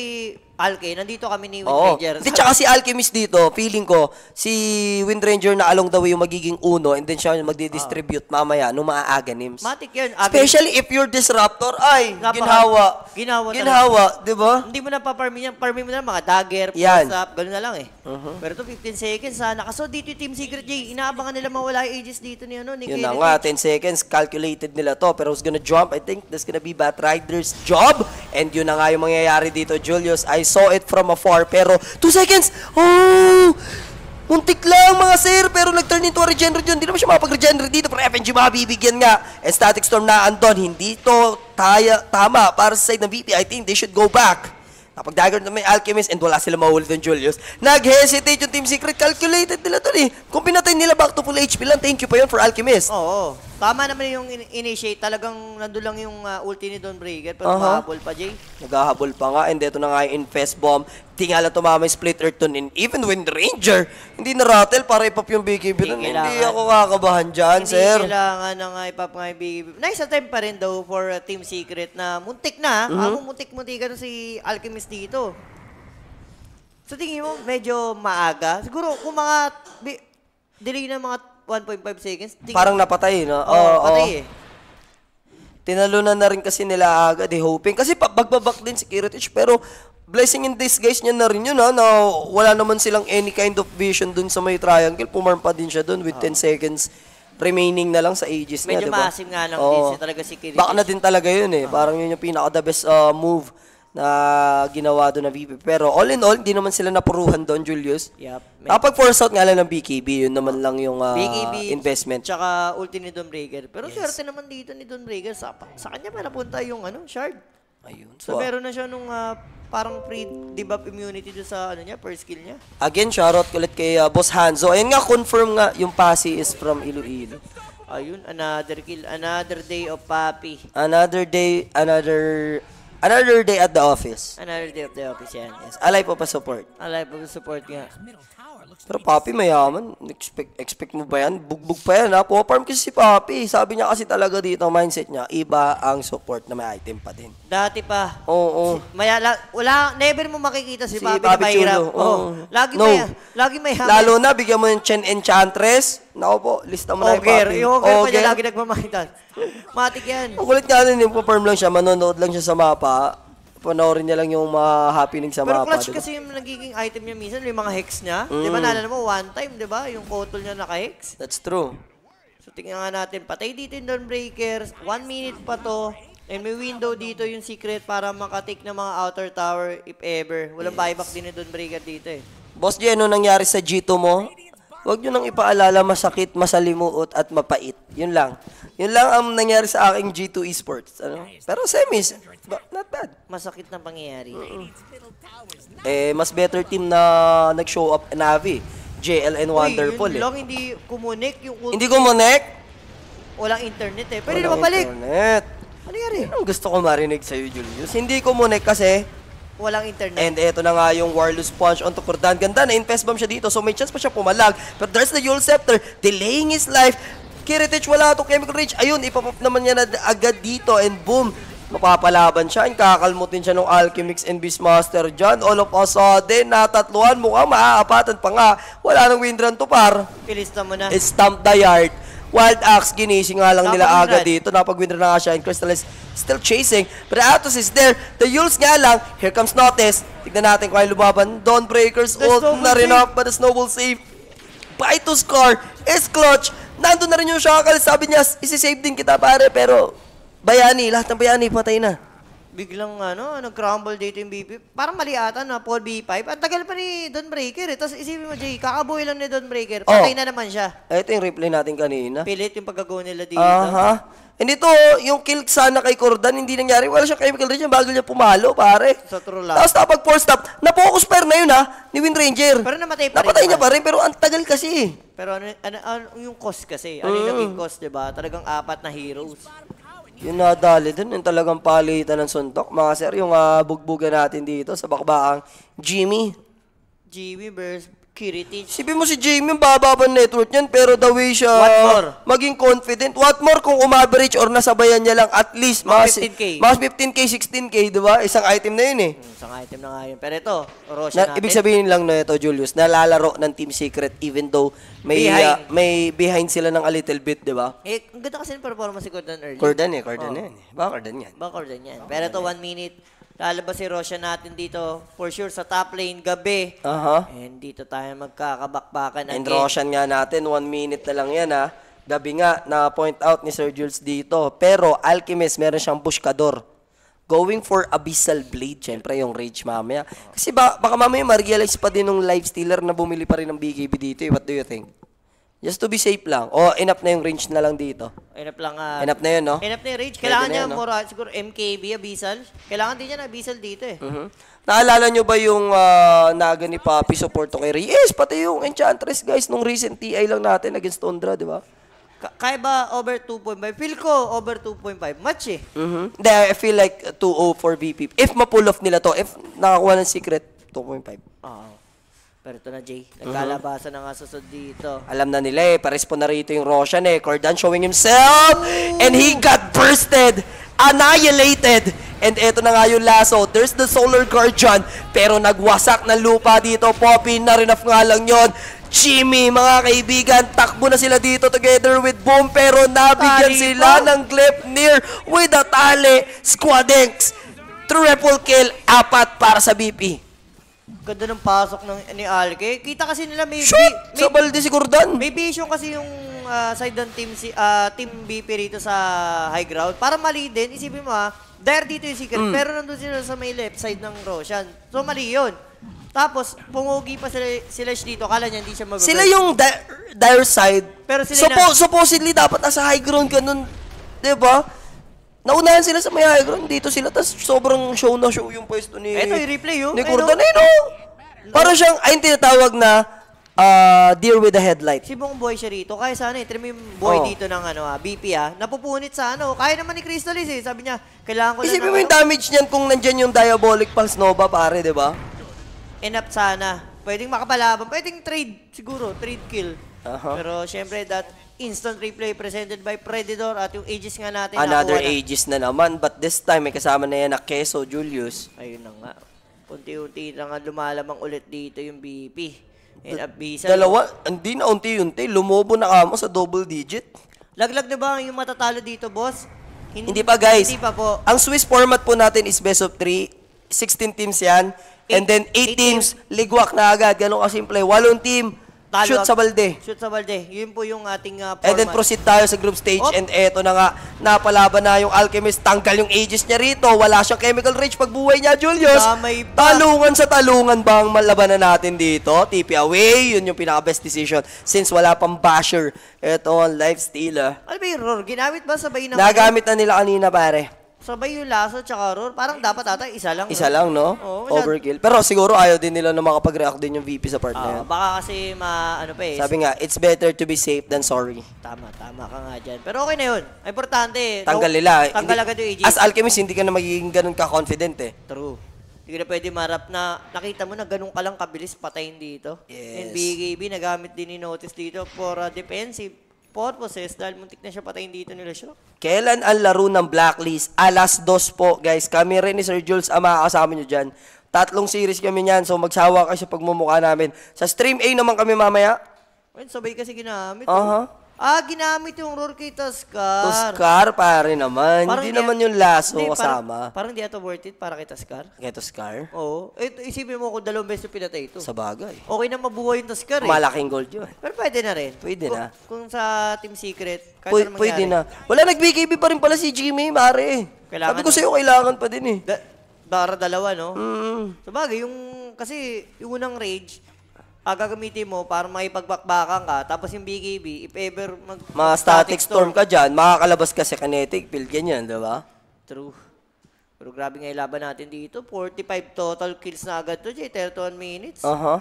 Alke, nandito kami ni Windranger. Hindi, tsaka si Alchemist dito, feeling ko, si Windranger na along the way yung magiging uno and then siya yung magdi-distribute oh. mamaya nung mga aganims. Matik yun. Abi. Especially if you're disruptor, ay, Napaka- ginhawa. Ginhawa. Ginhawa, di ba? Hindi mo na paparmin yan. Parmin mo na mga dagger, yan. up, ganun na lang eh. Uh-huh. Pero to 15 seconds sana. Kaso dito yung Team Secret J, inaabangan nila mawala yung ages dito ni ano, ni Yun Kennedy. na nga, 10 seconds, calculated nila to. Pero who's gonna jump? I think that's gonna be Bat Rider's job. And yun na nga yung mangyayari dito, Julius. I saw it from afar. Pero, 2 seconds! Oh! Muntik lang mga sir, pero nag-turn into a regenerate yun. Hindi naman siya makapag-regenerate dito, pero FNG mabibigyan nga. And Static Storm na andon. Hindi to taya, tama para sa side ng VP. I think they should go back. Napag-dagger na may Alchemist and wala sila maulit ng Julius. Nag-hesitate yung Team Secret. Calculated nila to eh. Kung pinatay nila back to full HP lang, thank you pa yun for Alchemist. Oo. Oh, oh. Tama naman yung initiate. Talagang nandun lang yung uh, ulti ni Don Breaker. Pero uh -huh. mahabol pa, Jay. Naghahabol pa nga. And ito na nga yung infest bomb. Tingala tumama yung split earth in. Even Wind Ranger. Hindi na rattle para ipap yung BKB. Hindi, hindi ako kakabahan dyan, hindi sir. Hindi kailangan na nga ipap nga yung BKB. Nice attempt pa rin daw for uh, Team Secret na muntik na. Mm -hmm. Ako muntik-muntikan si Alchemist dito. Sa so, tingin mo, medyo maaga. Siguro kung mga delay na mga 1.5 seconds. Ting- Parang napatay, no? Oo, oh, oh, patay eh. Tinalunan na rin kasi nila agad, eh, hoping. Kasi pagbaback din si Kiritich, pero blessing in this guys niya na rin yun, ha? Na wala naman silang any kind of vision dun sa may triangle. Pumarm pa din siya dun with oh. 10 seconds remaining na lang sa ages Medyo niya, ba? Medyo maasim nga lang oh. din siya talaga si Kiritich. Baka na din talaga yun, eh. Oh. Parang yun yung pinaka-the best uh, move na ginawa doon ng VP. Pero all in all, hindi naman sila napuruhan doon, Julius. Yep. Kapag force out nga lang ng BKB, yun naman lang yung uh, ah, BKB, investment. Tsaka ulti ni Don Breaker. Pero yes. swerte naman dito ni Don Breaker. Sa, sa kanya pa napunta yung ano, shard. Ayun. So, so ah, meron na siya nung uh, parang free debuff immunity doon sa ano niya, per skill niya. Again, shoutout ulit kay uh, Boss Hanzo. Ayun nga, confirm nga yung Pasi is from Iloilo. Ayun, another kill, another day of Papi. Another day, another Another day at the office. Another day at the office yan. Yes. Alay po pa support. Alay po pa support nga. Pero Papi, mayaman. Expect, expect mo ba yan? Bugbog pa yan, ha? farm kasi si Papi. Sabi niya kasi talaga dito, mindset niya, iba ang support na may item pa din. Dati pa. Oo, oo. Maya, wala, never mo makikita si, Si Papi, na Papi mahirap. Chulo, Oh. Lagi No. maya, lagi mahirap. Lalo na, bigyan mo ng Chen Enchantress. Nako po, lista mo na yung Ogre. Papi. Yung ogre pa niya lagi nagmamahitan. Matik yan. Ang kulit nga nun, yung perform lang siya, manonood lang siya sa mapa, panoorin niya lang yung mga happening sa Pero mga clutch diba? kasi yung nagiging item niya minsan, yung mga hex niya. Mm. Di ba, mm. nalala mo, one time, di ba, yung kotol niya naka-hex? That's true. So, tingnan nga natin. Patay dito yung Dawnbreakers. One minute pa to. And may window dito yung secret para makatake ng mga outer tower if ever. Walang yes. buyback din yung Dawnbreaker dito eh. Boss G, ano nangyari sa G2 mo? Huwag nyo nang ipaalala masakit, masalimuot, at mapait. Yun lang. Yun lang ang nangyari sa aking G2 Esports. Ano? Pero semis, not bad. Masakit na pangyayari. Mm-mm. Eh, mas better team na nag-show up Navi. JL and Wonderful Uy, yun eh. lang, hindi kumunik yung ulti. Hindi kumunik? Walang internet eh. Pwede na Walang internet. Ano nangyari? Anong gusto ko marinig sa'yo, Julius? Hindi kumunik kasi Walang internet. And eto na nga yung wireless punch onto to Cordan. Ganda, na-invest bomb siya dito. So may chance pa siya pumalag. But there's the Yule Scepter delaying his life. Kiritich wala to Chemical reach. Ayun, ipapop naman niya na agad dito and boom, mapapalaban siya. And kakalmutin siya ng Alchemix and Beastmaster dyan. All of a sudden, natatluan. Mukhang maaapatan pa nga. Wala nang windrun to par. Pilis na mo na. Stamp the yard. Wild Axe, ginising nga lang nila agad dito. Napag-winner na nga siya. And Crystal is still chasing. But Atos is there. The Yules nga lang. Here comes Notice. Tignan natin kung ay lumaban. Dawnbreakers the ult na rin off. But the will save. By to score is clutch. Nandun na rin yung Shackle. Sabi niya, isisave din kita pare. Pero bayani, lahat ng bayani patay na biglang ano, nag-crumble dito yung BP. Parang mali ata na, Paul B5. Ang tagal pa ni Don Breaker eh. Tapos isipin mo, Jay, kakaboy lang ni Don Breaker. Patay oh. na naman siya. Ito yung replay natin kanina. Pilit yung pagkagawa nila dito. Aha. Uh-huh. And ito, yung kill sana kay Cordan, hindi nangyari. Wala siyang chemical range bago niya pumalo, pare. Sa true lang. Tapos tapag four stop, na-focus pair na yun ha, ni Wind Ranger. Pero namatay pa rin. Napatay niya pa rin, pero ang tagal kasi. Pero ano, ano, ano yung cost kasi? Ano yung mm. naging cost, di ba? Talagang apat na heroes. Yung nadali din, yung talagang palitan ng suntok. Mga sir, yung uh, ah, bugbugan natin dito sa bakbaang Jimmy. Jimmy versus Kiritich. Sipin mo si Jamie, bababa ang network niyan, pero the way siya What more? maging confident. What more kung umaverage or nasabayan niya lang, at least mas, mas 15K, mas 15K 16K, di ba? Isang item na yun eh. Hmm, isang item na nga yun. Pero ito, Roshan na, natin. Ibig sabihin lang na ito, Julius, nalalaro ng Team Secret even though may uh, behind, uh, may behind sila ng a little bit, di ba? Eh, ang ganda kasi ng performance si Gordon early. Gordon eh, Gordon oh. yan. Eh. Ba Gordon yan. Ba Gordon yan. Pero ito, one minute, Lalabas si Roshan natin dito. For sure, sa top lane, gabi. Aha. And dito tayo magkakabakbakan again. And Roshan nga natin, one minute na lang yan ha. Gabi nga, na-point out ni Sir Jules dito. Pero Alchemist, meron siyang pushkador. Going for Abyssal Blade, syempre yung Rage mamaya. Kasi ba, baka mamaya ma-realize pa din ng Lifestealer na bumili pa rin ng BKB dito eh. What do you think? Just to be safe lang. O enough na yung range na lang dito. Enough lang. Uh, ah. enough na yun, no? Enough na yung range. Kailangan niya, no? mura, siguro MKB, ah, Abisal. Kailangan din niya na Abisal dito eh. Mm-hmm. Naalala nyo ba yung uh, naga ni Papi Soporto kay Reyes? Pati yung Enchantress, guys, nung recent TI lang natin against Tundra, di ba? Ka- kaya ba over 2.5? Feel ko over 2.5. Match eh. Mm-hmm. I feel like 204 BP. If ma-pull off nila to, if nakakuha ng secret, 2.5. Oo. Oh. Pero ito na, Jay. Uh-huh. Nagkalabasan na nga susod dito. Alam na nila eh, pares po na rito yung Roshan eh. Cordan showing himself! And he got bursted! Annihilated! And eto na nga yung lasso. There's the Solar Guardian. Pero nagwasak na lupa dito, Poppy. na Narinaf nga lang yon. Jimmy, mga kaibigan, takbo na sila dito together with Boom pero nabigyan Tari sila ng clip near with a tali. Squadenx, triple kill, apat para sa BP. Ganda ng pasok ng ni Alke. Kita kasi nila may... Shoot! May, sa balde si Gordon! May vision kasi yung uh, side ng team, si, uh, team BP rito sa high ground. Para mali din, isipin mo ha, dahil dito yung secret, mm. pero nandun sila sa may left side ng Roshan. So mali yun. Tapos, pumugi pa sila, sila dito. Kala niya hindi siya mag Sila yung dire, dire side. Pero sila Suppo- na- supposedly dapat nasa high ground ka nun. Diba? Naunahan sila sa may high ground. Dito sila. Tapos sobrang show na show yung pwesto ni... Ito i-replay yun. Oh. Ni Gordon. Ayun, no? Para siyang, ayun tinatawag na uh, deal with the headlight. Si buong boy siya rito. Kaya sana, itrim eh, yung boy oh. dito ng ano, ah, BP ah. Napupunit sa ano. Kaya naman ni Crystalis eh. Sabi niya, kailangan ko na... Isipin mo yung ano. damage niyan kung nandyan yung Diabolic Pulse Nova, pare, di ba? Enough sana. Pwedeng makapalaban. Pwedeng trade, siguro. Trade kill. Uh -huh. Pero, syempre, that instant replay presented by Predator at yung ages nga natin. Another na. ages na naman, but this time may kasama na yan na Keso Julius. Ayun na nga. Unti-unti na nga lumalamang ulit dito yung BP. And Abisa. Dalawa, hindi na unti-unti. Lumobo na kamo sa double digit. Laglag na ba yung matatalo dito, boss? Hindi, hindi pa, guys. Hindi pa po. Ang Swiss format po natin is best of 3. 16 teams yan. Eight, and then 8 teams, teams, ligwak na agad. Ganun kasimple. Walong team, Talo. Shoot sa balde. Shoot sa balde. Yun po yung ating uh, ah, format. And then proceed tayo sa group stage. Op. And eto na nga, napalaban na yung Alchemist. Tanggal yung ages niya rito. Wala siyang chemical rage pagbuhay niya, Julius. Talungan sa talungan ba ang malabanan natin dito? TP away. Yun yung pinaka-best decision. Since wala pang basher. Eto, life stealer. Ano ba yung Ginamit ba sabay na? Nagamit na nila kanina, pare. Sabay yung laso tsaka roar. Parang dapat ata isa lang. Isa lang, no? Oo, Overkill. Pero siguro ayaw din nila na makapag-react din yung VP sa part na Ah, yan. baka kasi ma ano pa eh. Sabi nga, it's better to be safe than sorry. tama, tama ka nga dyan. Pero okay na yun. Importante eh. Tanggal no- nila. Tanggal agad yung AJ. As Alchemist, hindi ka na magiging ganun ka-confident eh. True. Hindi ka na pwede marap na nakita mo na ganun ka lang kabilis patayin dito. Yes. And BKB nagamit din ni Notice dito for uh, defensive purposes dahil muntik na siya patayin dito nila siya. Kailan ang laro ng Blacklist? Alas dos po, guys. Kami rin ni Sir Jules ang makakasama nyo dyan. Tatlong series kami niyan, so magsawa kayo sa pagmumukha namin. Sa stream A naman kami mamaya. Well, sabay kasi ginamit. Aha. Uh-huh. Ah, ginamit yung roll kay Taskar. Taskar, pare naman. Parang hindi di naman yung laso hindi, kasama. Parang, hindi di worth it para kay Taskar. Kay Taskar? Oo. Ito, isipin mo kung dalawang beses pinatay ito. Sa bagay. Okay na mabuhay yung Taskar eh. Malaking gold yun. Pero pwede na rin. Pwede kung, na. Kung sa Team Secret, kahit Pwede, pwede na. Wala, nag-BKB pa rin pala si Jimmy, mare. Kailangan Sabi ko sa'yo, kailangan pa din eh. Da, para dalawa, no? Mm. Sa bagay, yung, kasi yung unang rage, ah, gagamitin mo para makipagbakbakan ka. Tapos yung BKB, if ever mag... Mga static storm ka dyan, makakalabas ka sa kinetic field, ganyan, di ba? True. Pero grabe nga laban natin dito. 45 total kills na agad to, Jay. 31 minutes. Aha. Uh-huh.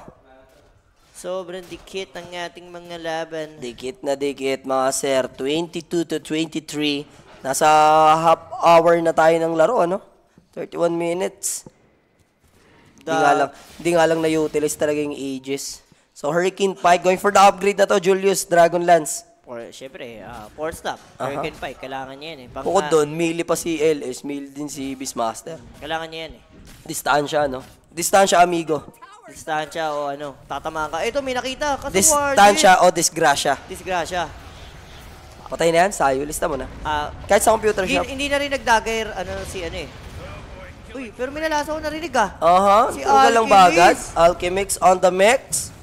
Sobrang dikit ang ating mga laban. Dikit na dikit, mga sir. 22 to 23. Nasa half hour na tayo ng laro, ano? 31 minutes. Hindi nga lang, hindi nga lang na-utilize talaga yung ages. So, Hurricane Pike, going for the upgrade na to, Julius, Dragon Lance. Or, syempre, uh, ah, four stop. Uh-huh. Hurricane Pike, kailangan niya yan eh. Pag Bukod doon, melee pa si LS, melee din si Beastmaster. Kailangan niya yan eh. Distansya, no? Distansya, amigo. Distansya o ano, tatamaan ka. Ito, may nakita. Kasi Distansya o disgrasya. Disgrasya. Patay na yan, sayo. Lista mo na. Uh, Kahit sa computer shop. Hindi, hindi na rin nagdagger ano, si ano eh. Uy, pero may nalasa ko narinig ah. Aha, uh-huh. si Ugalang Bagad, Alchemix on the mix.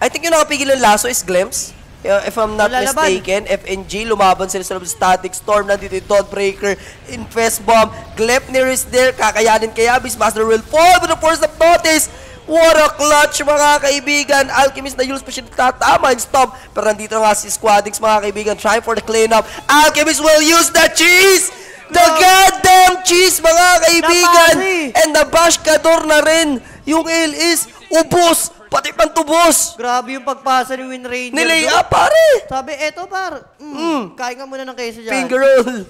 I think yung nakapigil ng laso is Glimpse. If I'm not Lalaban. mistaken, FNG, lumaban sila sa loob Static Storm, nandito yung Dawnbreaker, Infest Bomb, Glepnir is there, kakayanin kay Abyss, Master will fall with the force of notice. What a clutch mga kaibigan! Alchemist na Yules pa siya tatama and stop. Pero nandito nga si Squadix mga kaibigan. Try for the cleanup. Alchemist will use the cheese! The goddamn cheese, mga kaibigan! And the bashkador na rin! Yung ale is ubos! Pati pantubos! Grabe yung pagpasa ni Win Ranger. Nilay up, pare! Sabi, eto par, mm, mm. kain ka muna ng queso dyan. Finger roll!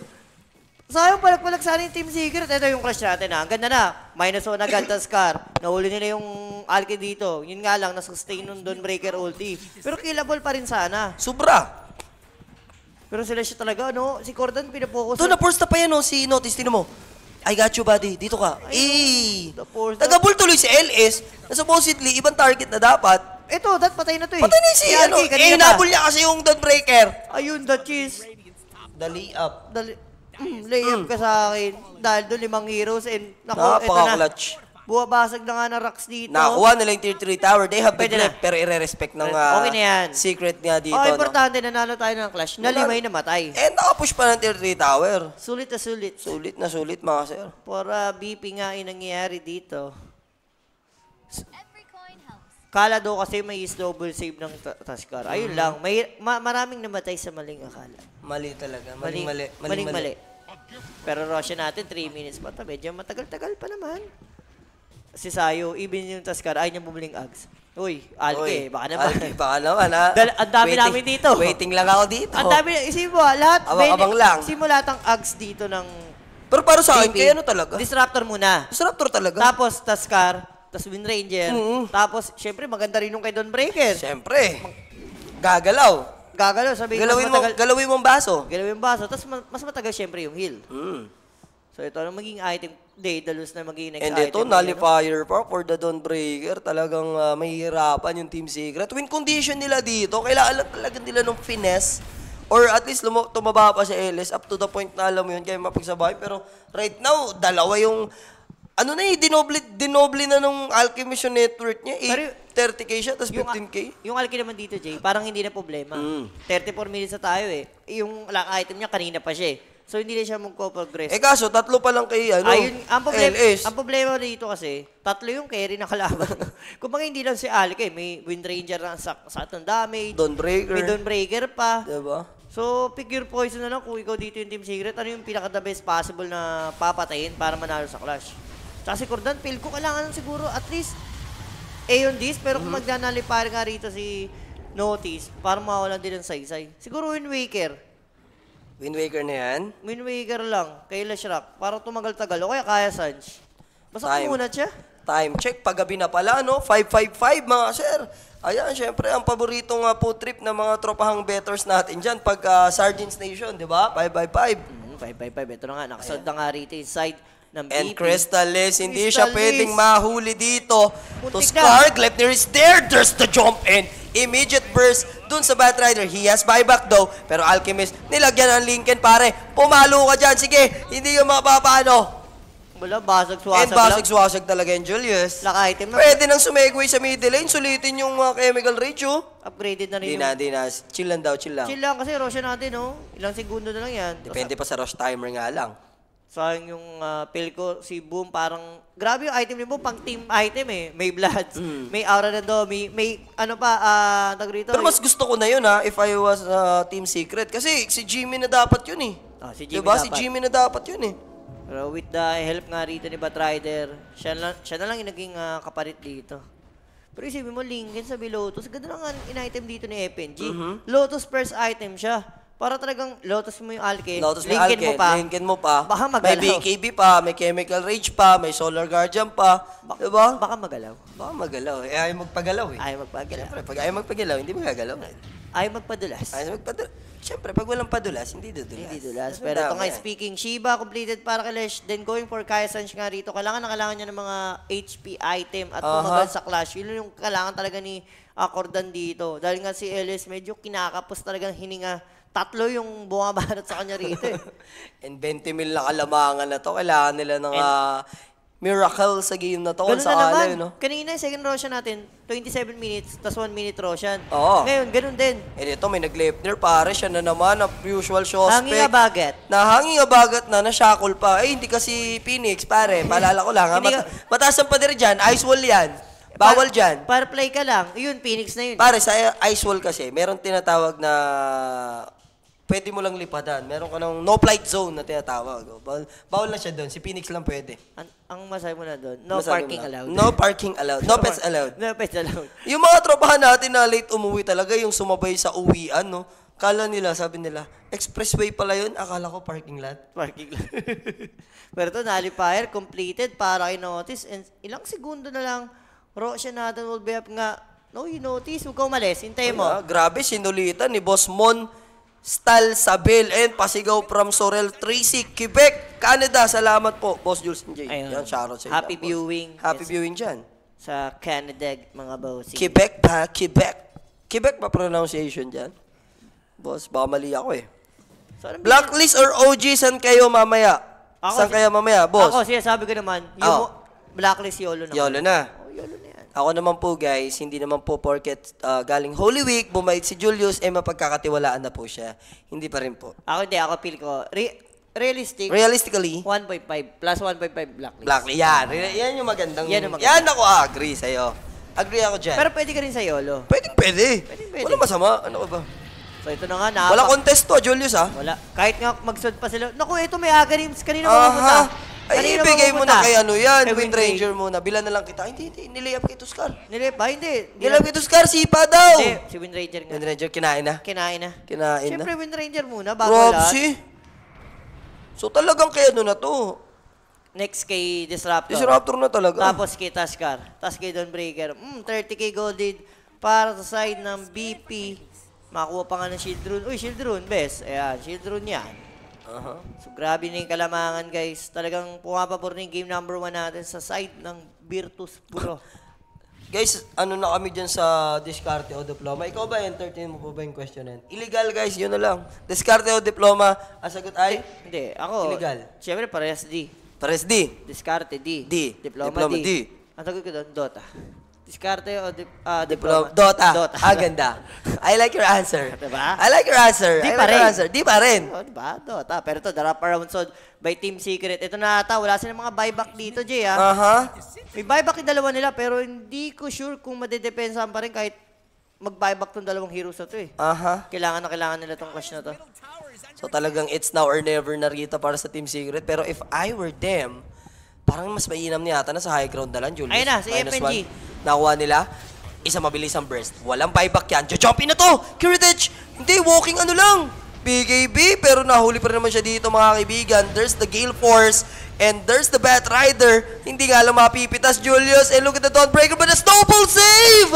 Sayang palag-palag sana yung Team Secret. Ito yung crush natin ha. Ang ganda na. Minus 1 agad ang Scar. Nahuli nila yung Alki dito. Yun nga lang, nasustain nun doon Breaker ulti. Pero killable pa rin sana. Sobra! Pero sila siya talaga, no? Si Cordon, pinapokus. Doon, na-force na pa yan, no? Si Notice, tinan mo. I got you, buddy. Dito ka. Eh! Na-force na. tuloy si LS na supposedly ibang target na dapat. Ito, dat, patay na to eh. Patay na si, ano, RK, eh, kanina niya kasi yung Dawn Breaker. Ayun, the cheese. The layup. The layup ka sa akin. Dahil doon limang heroes and, naku, eto na. Napaka-clutch. Buwabasag na nga ng rocks dito. Nakuha nila yung tier 3 tower. They have Pwede pero ire-respect ng uh, okay na yan. Ah, secret nga dito. Oh, importante, no? nanalo tayo ng clash. Nalimay na matay. Eh, nakapush pa ng tier 3 tower. Sulit na sulit. Sulit na sulit, mga sir. Para ah, BP nga yung nangyayari dito. Kala daw kasi may is double save ng ta Ayun mm -hmm. lang, may ma maraming namatay sa maling akala. Mali talaga. Maling mali. Maling mali. mali. Pero Russia natin, 3 minutes pa. Medyo matagal-tagal pa naman si Sayo, even yung Tascar, ayaw niya bumuling ags. Uy, alke, Uy, baka naman. Alke, baka naman, Dal ang dami waiting, namin dito. Waiting lang ako dito. Ang dami, isipin mo, ah, lahat, abang-abang lang. Isipin ang ags dito ng Pero para sa akin, kaya eh, ano talaga? Disruptor muna. Disruptor talaga. Tapos Tascar, tapos Wind Ranger, mm -hmm. tapos syempre maganda rin yung kay Don Breaker. Syempre. Gagalaw gagalaw. sabihin galawin mo, galawin mo ang baso. Galawin yung baso. Tapos mas matagal siyempre yung heal. Mm. So ito, ang maging item Daedalus na magiging next And item. ito, nullifier pa for the Dawnbreaker. Talagang uh, mahihirapan yung Team Secret. Win condition nila dito. Kailangan talaga nila ng finesse. Or at least lum- tumaba pa si LS up to the point na alam mo yun, kaya mapagsabay. Pero right now, dalawa yung... Ano na eh, dinoble, dinoble na nung Alchemist yung network niya. Eh, 30k siya, tapos 15k. Yung, yung Alki naman dito, Jay, parang hindi na problema. Mm. 34 minutes na tayo eh. Yung lock item niya, kanina pa siya eh. So hindi na siya magko-progress. Eh kaso, tatlo pa lang kay ano, Ayun, ang problema, LS. Ang problema dito kasi, tatlo yung carry na kalaban. Kung baka hindi lang si Alec eh, may Wind Ranger na sa, sa atong damage. Dawnbreaker. May Dawnbreaker pa. Diba? So, pick your poison na lang kung ikaw dito yung Team Secret. Ano yung pinaka-the best possible na papatayin para manalo sa clash? Tsaka si Cordan, feel ko kailangan siguro at least Aeon on this. Pero kung mm-hmm. magdanalipar nga rito si Notice, para mawalan din ng saysay. Siguro Wind Waker. Wind Waker na yan? Wind Waker lang, kay Rock. para tumagal-tagal. O kaya kaya, Sanj. Basta Time. muna siya. Time check, paggabi na pala, no? 555, mga sir. Ayan, syempre, ang paborito nga po trip ng mga tropahang betters natin dyan pag uh, ah, Sardines Nation, di ba? 555. Mm, 555, ito na nga, nakasound na nga rito inside ng BP. And Crystalis, hindi siya pwedeng mahuli dito. to Scar, Glepner is there. There's the jump in. Immediate burst dun sa Batrider. He has buyback though. Pero Alchemist, nilagyan ang Lincoln pare. Pumalo ka dyan. Sige, hindi ka mapapano. Wala, basag suwasag And basag suwasag talaga yung Julius. Laka-item na. Pwede nang sumegway sa middle lane, sulitin yung uh, chemical ratio. Oh. Upgraded na rin Di yung... na, di na. Chill lang daw, chill lang. Chill lang kasi rush natin, no? Oh. Ilang segundo na lang yan. Depende pa sa rush timer nga lang sa yung uh, ah, feel ko, si Boom parang, grabe yung item ni Boom, pang team item eh. May blood, mm. may Aura na do, may, may ano pa, uh, ah, tag rito. Pero mas gusto ko na yun ha, if I was uh, Team Secret. Kasi si Jimmy na dapat yun eh. Oh, si Jimmy diba? Dapat. Si Jimmy na dapat yun eh. Pero with the help nga rito ni Batrider, siya na, siya na lang yung naging uh, kaparit dito. Pero isipin mo, Lincoln sa Lotus, ganda lang ang in-item dito ni FNG. Mm-hmm. Lotus first item siya. Para talagang lotus mo yung alke, Lotus linkin alke, mo pa. linkin mo pa. Baka magalaw. May BKB pa, may chemical rage pa, may solar guardian pa. Ba- diba? Baka magalaw. Baka magalaw. Eh, ayaw magpagalaw eh. Ayaw magpagalaw. Siyempre, pag ayaw magpagalaw, hindi magagalaw. Eh. Ayaw magpadulas. Ayaw magpadulas. Siyempre, pag walang padulas, hindi dudulas. Hindi dulas. Ano Pero ito nga, speaking, Shiba completed para kay Lesh. Then going for Kaya Sanj nga rito. Kailangan na kailangan niya ng mga HP item at Aha. pumagal sa clash. Yun yung kailangan talaga ni Acordan ah, dito. Dahil nga si Ellis medyo kinakapos talagang hininga Tatlo yung bumabanat sa kanya rito. eh. And 20 mil na kalamangan na to. Kailangan nila ng ah, miracle sa game na to. Ganun sa na naman. no? Kanina, second Roshan natin, 27 minutes, tas 1 minute Roshan. Oo. Ngayon, ganun din. And ito, may nag-Lepner, pare, siya na naman, ang usual suspect. Hangi nga bagat. Nahangi nga bagat na, na nashakol pa. Eh, hindi kasi Phoenix, pare. Paalala ko lang, ha? Mata- mataas ang pader dyan, ice wall yan. Bawal dyan. Para play ka lang. Yun, Phoenix na yun. Pare, sa ice wall kasi, meron tinatawag na pwede mo lang lipadan. Meron ka ng no-flight zone na tinatawag. Oh. Bawal, bawal na siya doon. Si Phoenix lang pwede. Ang, ang masaya mo na doon, no Masabi parking allowed. No parking allowed. No pets allowed. No pets allowed. Yung mga tropahan natin na late umuwi talaga, yung sumabay sa uwian, no? Kala nila, sabi nila, expressway pala yun. Akala ko parking lot. Parking lot. Pero ito, nullifier, completed, para kay notice. And ilang segundo na lang, Roche natin will be up nga, no, you notice, huwag ka umalis, hintay mo. Wala, grabe, sinulitan ni Boss Mon Stal Sabel and Pasigaw from Sorel Tracy, Quebec, Canada. Salamat po, Boss Jules and Jay. Ayun. Yan, shoutout sa inyo. Happy boss. viewing. Happy Yes. viewing dyan. Sa Canada, mga boss. Quebec ba? Quebec. Quebec ba pronunciation dyan? Boss, baka mali ako eh. So, ano Blacklist or OG, saan kayo mamaya? Ako, saan kayo mamaya, boss? Ako, sinasabi ko naman, yung Oh. blacklist YOLO na. Yolo na. Oh, YOLO na. Ako naman po guys, hindi naman po porket uh, galing Holy Week, bumait si Julius, eh mapagkakatiwalaan na po siya. Hindi pa rin po. Ako hindi, ako feel ko, re- realistic. Realistically? 1.5 plus 1.5 blacklist. Blacklist, yan. Re- yan yung magandang. Yan, yung magandang. yan ako ah, agree sa'yo. Agree ako dyan. Pero pwede ka rin sa YOLO. Pwede, pwede. Pwedeng pwede. Walang masama. Ano ka ba? So ito na nga, nakaka- Wala contest to, Julius ah. Wala. Kahit nga magsod pa sila. Naku, ito may aga Kanina mo Aha. pumunta. Ay, ibigay mo na kay ano yan, kay Wind Ranger muna. Bila na lang kita. hindi, hindi. Nilayap kay Tuskar. Nilayap ba? Hindi. Nilayap kay Tuskar. Sipa daw. Hindi, si Wind Ranger nga. Wind Ranger, kinain na. Kinain na. Kinain Siyempre, na. Siyempre, Wind Ranger muna. Bago Robsy. lahat. So, talagang kay ano na to. Next kay Disruptor. Disruptor na talaga. Tapos kay Tuskar. Tapos kay Dawnbreaker. Mm, 30k golded para sa side ng BP. Makuha pa nga ng Shield Rune. Uy, Shield Rune, best. Ayan, Shield Rune yan. Uh-huh. So, grabe na yung kalamangan, guys. Talagang pumapabor na yung game number one natin sa side ng Virtus Pro. guys, ano na kami dyan sa diskarte o diploma? Ikaw ba, entertain mo po ba yung question yun? Illegal, guys. Yun na lang. Diskarte o diploma, ang sagot ay? Hindi, ako. Illegal. Siyempre, parehas D. Pares D. Diskarte D. D. Diploma, Diploma D. D. Ang tagot ko doon, Dota. Diskarte o di, uh, diploma? Dota. Dota. Ah, ganda. I like your answer. diba? I like your answer. Di I pa like rin. Your Di pa rin. Oh, diba? Dota. Pero ito, the wrap around so by Team Secret. Ito na ata, wala silang mga buyback dito, Jay. Ah. Uh-huh. May buyback yung dalawa nila, pero hindi ko sure kung madedepensahan pa rin kahit mag-buyback tong dalawang heroes na to eh. Aha. Uh-huh. Kailangan na kailangan nila tong cash na to. So talagang it's now or never na rito para sa Team Secret. Pero if I were them, parang mas mainam niya ata na sa high ground na lang, Julius. Ayun na, si Minus One. Nakuha nila. Isa mabilisang burst. Walang buyback yan. Jojopi na to! Kiritich! Hindi, walking ano lang. BKB, pero nahuli pa rin naman siya dito mga kaibigan. There's the Gale Force, and there's the Bat Rider. Hindi nga lang mapipitas, Julius. And look at the Dawnbreaker, but the Snowball save!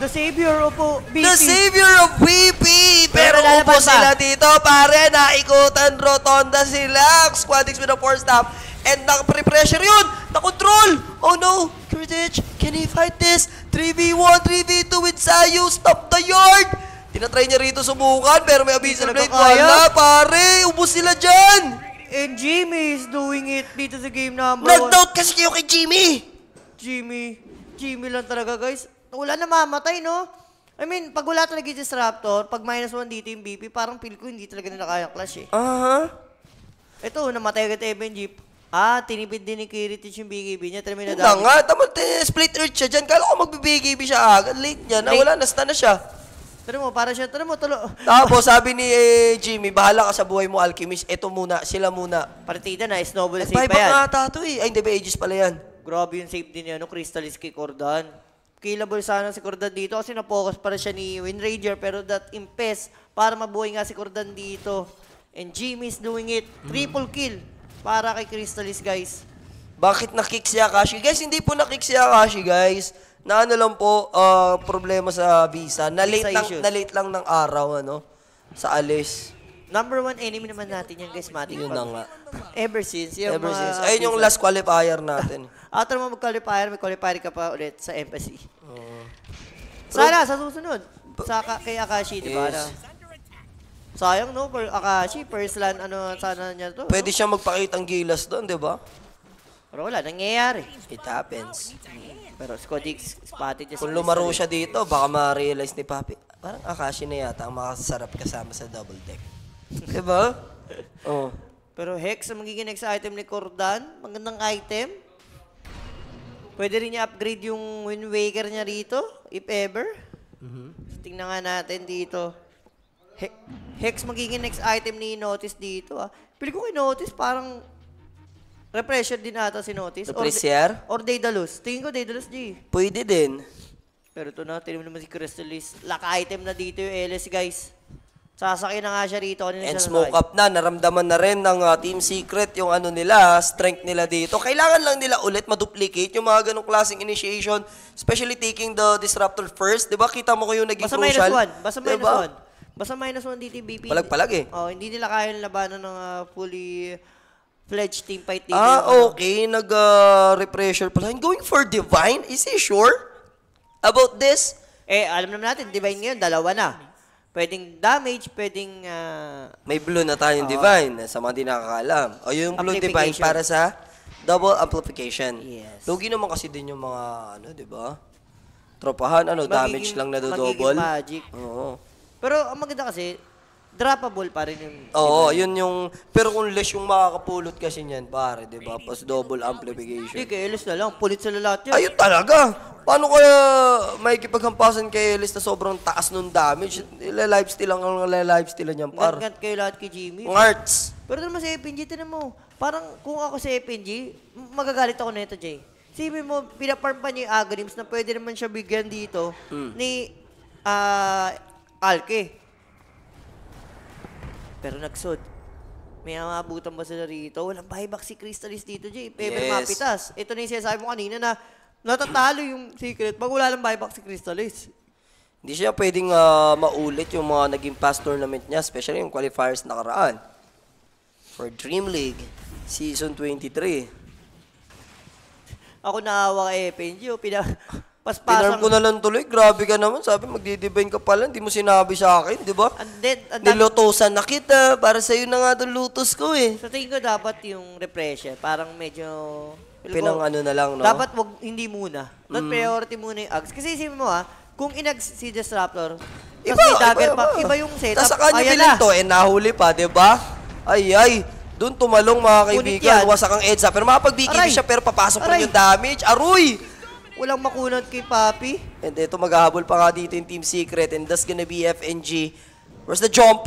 The savior of oh, BP. The savior of BP! Pero, pero upo sila dito, pare. Naikutan, rotonda sila. Squadix with a 4 stop. And nakaprepressure yun. Na-control! Oh no! Kurdich, can he fight this? 3v1, 3v2 with Sayu! Stop the yard! Tinatry niya rito subukan pero may Abyssal Blade. Wala pare! Ubus sila dyan! And Jimmy is doing it dito sa game number Knocked 1. kasi kayo kay Jimmy! Jimmy. Jimmy lang talaga guys. Wala na mamatay no? I mean, pag wala talaga yung disruptor, pag minus 1 dito yung BP, parang feel ko hindi talaga nila kaya clash eh. Aha. Uh-huh. Ito, namatay agad Evan Jeep. Ah, tinipid din ni Kiritich yung BKB niya. Tama na Hindi nga, tamang split earth siya dyan. Kala ko magbe siya agad. Late niya. Nawala, nasta na siya. Tara mo, para siya, tara mo, tulo. Tapos sabi ni eh, Jimmy, bahala ka sa buhay mo, Alchemist. Ito muna, sila muna. Partida na, snowball safe pa yan. At nga tato eh. Ay, hindi ba, Aegis pala yan. Grabe yung safe din yan, no? Crystal is kay Cordan. Killable sana si Cordan dito kasi na-focus para siya ni Windrager pero that impes para mabuhay nga si Cordan dito. And Jimmy's doing it. Triple mm. kill. Para kay Crystalis, guys. Bakit na-kick si Akashi? Guys, hindi po na-kick si Akashi, guys. Na ano lang po, uh, problema sa visa. Na-late lang, na-late lang ng araw, ano? Sa alis. Number one enemy naman natin yan, guys, Matic. Yun na nga. Ever since. Yung Ever since. Ayun yung last qualifier natin. After mo mag-qualifier, may qualifier ka pa ulit sa embassy. Oo. Sana, sa susunod. Sa, kay Akashi, di ba? Yes. Na, Sayang no, per Akashi, first land, ano, sana niya to. Pwede siya magpakitang gilas doon, di ba? Pero wala, nangyayari. It happens. Pero Skodik, spotted niya. Kung lumaro siya dito, baka ma-realize ni Papi, parang Akashi na yata ang makasarap kasama sa double deck. di ba? Oh. Pero Hex, ang magiging next item ni Cordan, magandang item. Pwede rin niya upgrade yung Wind Waker niya rito, if ever. Mm -hmm. Tingnan nga natin dito. He Hex, magiging next item ni Notice dito ah. Pili ko kay Notice, parang repression din ata si Notice. Repressier? Or, or Daedalus. Tingin ko Daedalus, G. Pwede din. Pero ito na, tinan naman si Crystalis. Lock item na dito yung LS, guys. Sasakyan na nga siya rito. Ano And smoke up na. Naramdaman na rin ng uh, Team Secret yung ano nila, ah, strength nila dito. Kailangan lang nila ulit maduplicate yung mga ganong klaseng initiation. Especially taking the disruptor first. Diba? Kita mo ko yung naging Basta crucial. Basta minus one. Basta diba? one. Basta minus 1 DTBP. Palag-palag eh. Oh, hindi nila kaya labanan ng uh, fully fledged team fight dito. Ah, okay. Nag-repressure uh, pala. And going for Divine? Is he sure about this? Eh, alam naman natin, Divine ngayon, dalawa na. Pwedeng damage, pwedeng... Uh, May blue na tayong uh, Divine sa mga di nakakaalam. O oh, yung blue Divine para sa double amplification. Yes. Lugi naman kasi din yung mga, ano, di ba? Tropahan, ano, magiging, damage lang na do-double. Magiging magic. Oo. Pero ang maganda kasi, droppable pa rin yung... Oo, yun yung... Pero kung less yung makakapulot kasi niyan, pare, di ba? Plus double amplification. Hindi, kay Ellis na lang. Pulit sila lahat yun. Ayun talaga! Paano kaya may kipaghampasan kay Ellis na sobrang taas nung damage? Ila-lifesteal lang ang ila-lifesteal niyan, par. Ngat-ngat kayo lahat kay Jimmy. Ang arts! Pero naman sa FNG, tinan mo. Parang kung ako sa FNG, magagalit ako nito, Jay. Sabi mo, pinaparm pa niya yung agrims na pwede naman siya bigyan dito hmm. ni ah Alke. Pero nagsod. May amabutan ba sila rito? Walang buyback si Crystalis dito, J. Pepper yes. mapitas. Ito na yung sinasabi mo kanina na natatalo yung secret pag wala lang buyback si Crystalis. Hindi siya pwedeng uh, maulit yung mga naging past tournament niya, especially yung qualifiers nakaraan. For Dream League, Season 23. Ako naawa kay Penjo. Pina Paspasang... Tinarm ko na lang tuloy. Grabe ka naman. Sabi, magdi magdidivine ka pala. Hindi mo sinabi sa akin, di ba? And then, and Nilutosan na kita. Para sa'yo na nga itong lutos ko eh. Sa tingin ko dapat yung refresher. Parang medyo... Pinang ko, ano na lang, no? Dapat wag, hindi muna. Not mm. priority muna yung Uggs. Kasi isipin mo ha, kung inag si Disruptor, iba, may dagger iba, iba. iba yung setup. Tapos sa kanya bilinto, eh nahuli pa, di ba? Ay, ay. Doon tumalong mga kaibigan. Wasak ang EDSA. Pero makapagbigibig siya pero papasok pa rin yung damage. Aroy! Walang makunat kay Papi. And ito, maghahabol pa nga dito yung Team Secret. And that's gonna be FNG. Where's the jump?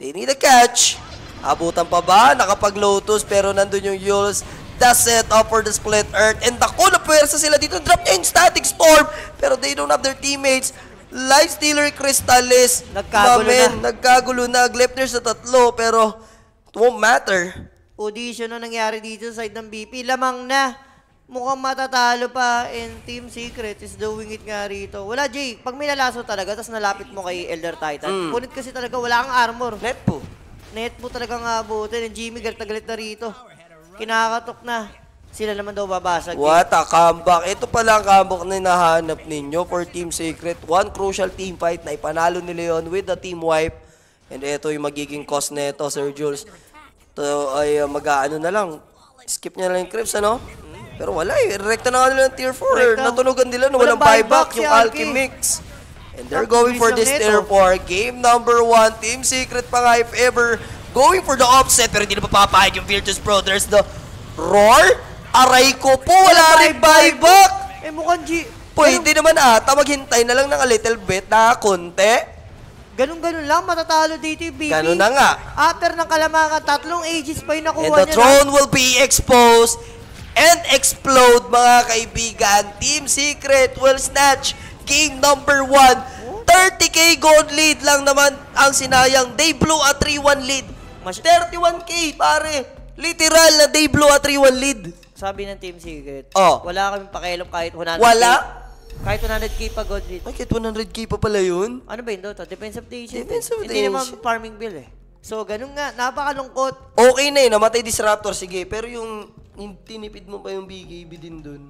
They need a catch. Abutan pa ba? Nakapag-lotus pero nandun yung Yules. That's it up for the split earth. And the ako, napuwersa sila dito. Drop niya yung static storm. Pero they don't have their teammates. Lifestealer Crystallis. Nagkagulo Mamen, na. Nagkagulo na. Glepner sa tatlo. Pero it won't matter. Audition na nangyari dito sa side ng BP. Lamang na. Mukhang matatalo pa and Team Secret is doing it nga rito. Wala, Jay. Pag may lalaso talaga, tapos nalapit mo kay Elder Titan, mm. punit kasi talaga wala kang armor. Net po. Net po talaga nga abutin. And Jimmy, galit na galit na rito. Kinakatok na. Sila naman daw babasag. What a comeback. Ito pala ang comeback na hinahanap ninyo for Team Secret. One crucial team fight na ipanalo ni Leon with the team wipe. And ito yung magiging cost nito, Sir Jules. Ito ay uh, mag-ano na lang. Skip niya na lang yung Crips, ano? Pero wala eh. Rekta na nila ng tier 4. Rekta. Natulogan nila na walang, buyback yung Alchemix. And they're going for this tier 4. Game number 1. Team Secret pa nga if ever. Going for the offset pero hindi na papapahid yung Virtus Pro. There's the roar. Aray ko po. Wala rin buyback. Eh mukhang G... Pwede naman ata maghintay na lang ng a little bit na konti. Ganun-ganun lang, matatalo dito yung BP. Ganun na nga. After ng kalamangan, tatlong ages pa yung nakuha niya. And the drone lang. will be exposed and explode mga kaibigan. Team Secret will snatch game number 1. 30k gold lead lang naman ang sinayang. They blew a 3-1 lead. Mas 31k pare. Literal na they blew a 3-1 lead. Sabi ng Team Secret, oh. wala kaming pakialam kahit 100k. Wala? Kahit 100k pa gold lead. kahit 100k pa pala yun? Ano ba yun Dota? Defensive Nation. Eh. Defensive Nation. Hindi naman farming bill eh. So, ganun nga. Napakalungkot. Okay na eh. Namatay Disruptor. Sige. Pero yung tinipid mo pa yung BKB din dun.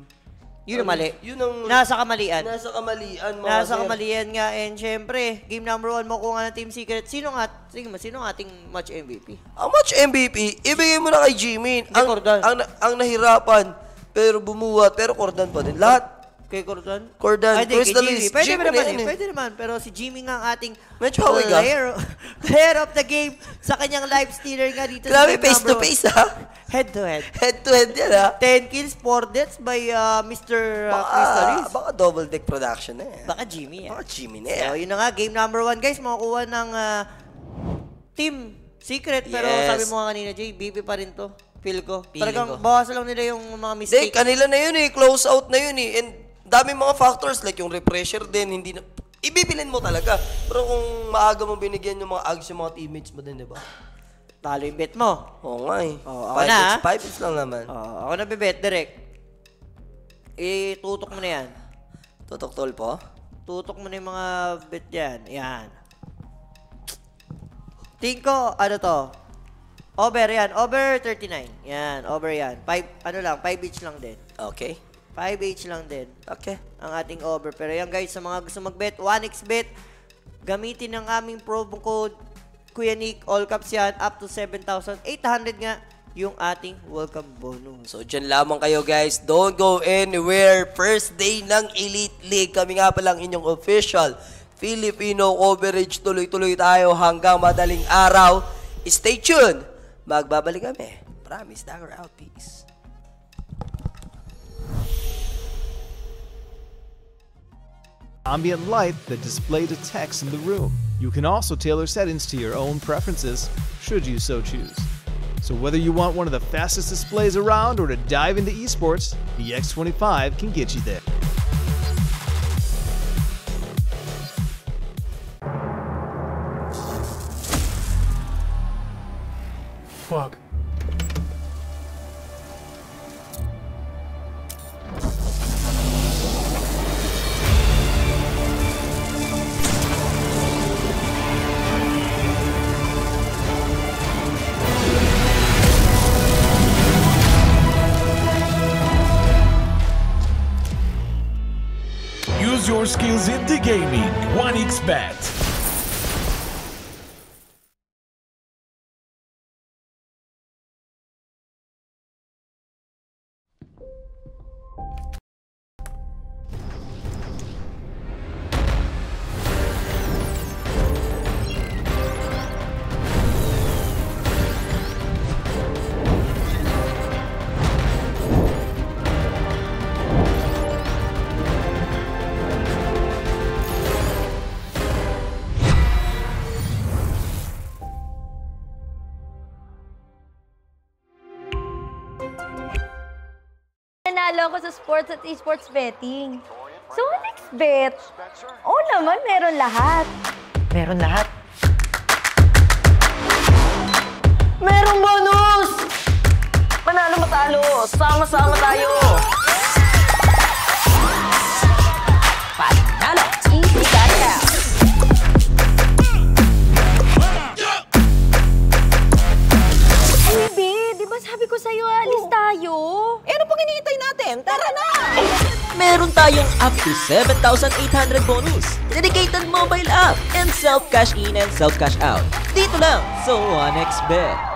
Yun ang mali. Yun ang... Nasa kamalian. Nasa kamalian, mga Nasa sir. kamalian nga. And syempre, game number one, makuha ng Team Secret. Sino nga, sige mo, sino ating match MVP? Ang match MVP, ibigay mo na kay Jimin. Ang, ang, ang, ang nahirapan, pero bumuhat, pero Cordan pa din. Lahat, Kay Cordon? Cordon, Ay, di, who's kay Jimmy. Pwede Jimmy naman, eh. pwede naman. Pero si Jimmy nga ang ating Medyo ah. player, player of the game sa kanyang live stealer nga dito. Grabe, face to face ha. Ah. Head to head. Head to head yan ha. Ah. 10 kills, 4 deaths by uh, Mr. Uh, Chris Baka, double deck production eh. Baka Jimmy eh. Baka Jimmy na yan. So, yun na nga, game number 1 guys. Makukuha ng ah, team secret. Pero Yes. sabi mo nga kanina, Jay, BP pa rin to. Feel ko. Feeling Talagang ko. bawas lang nila yung mga Hindi, mistake. kanila na yun eh. Close out na yun eh. And dami mga factors like yung refresher din, hindi na, ibibilin mo talaga. Pero kung maaga mo binigyan yung mga ags yung mga teammates mo din, di ba? Talo yung bet mo. Oo nga eh. Oo, ako na, ah. five bets lang naman. Oo, ako na bibet, direct. Itutok mo na yan. Tutok tol po? Tutok mo na yung mga bet yan. Yan. Tingin ko, ano to? Over yan. Over 39. Yan, over yan. Five, ano lang, 5 each lang din. Okay. 5H lang din. Okay, ang ating over. Pero yan guys, sa mga gusto magbet, 1X bet, gamitin ang aming promo code, Kuya Nick, all caps yan, up to 7,800 nga yung ating welcome bonus. So, dyan lamang kayo guys. Don't go anywhere. First day ng Elite League. Kami nga palang inyong official Filipino coverage. Tuloy-tuloy tayo hanggang madaling araw. Stay tuned. Magbabalik kami. Promise, Dagger out. Peace. ambient light that display the text in the room. You can also tailor settings to your own preferences, should you so choose. So whether you want one of the fastest displays around or to dive into esports, the X25 can get you there. Fuck. skills in the gaming. 1xBet. nagsisimula ako sa sports at esports betting. So, next bet. Oo oh, naman, meron lahat. Meron lahat? Meron bonus! Manalo matalo! Sama-sama tayo! sa'yo, alis tayo. Eh, ano pang iniintay natin? Tara na! Meron tayong up to 7,800 bonus, dedicated mobile app, and self-cash in and self-cash out. Dito lang sa so 1xBet.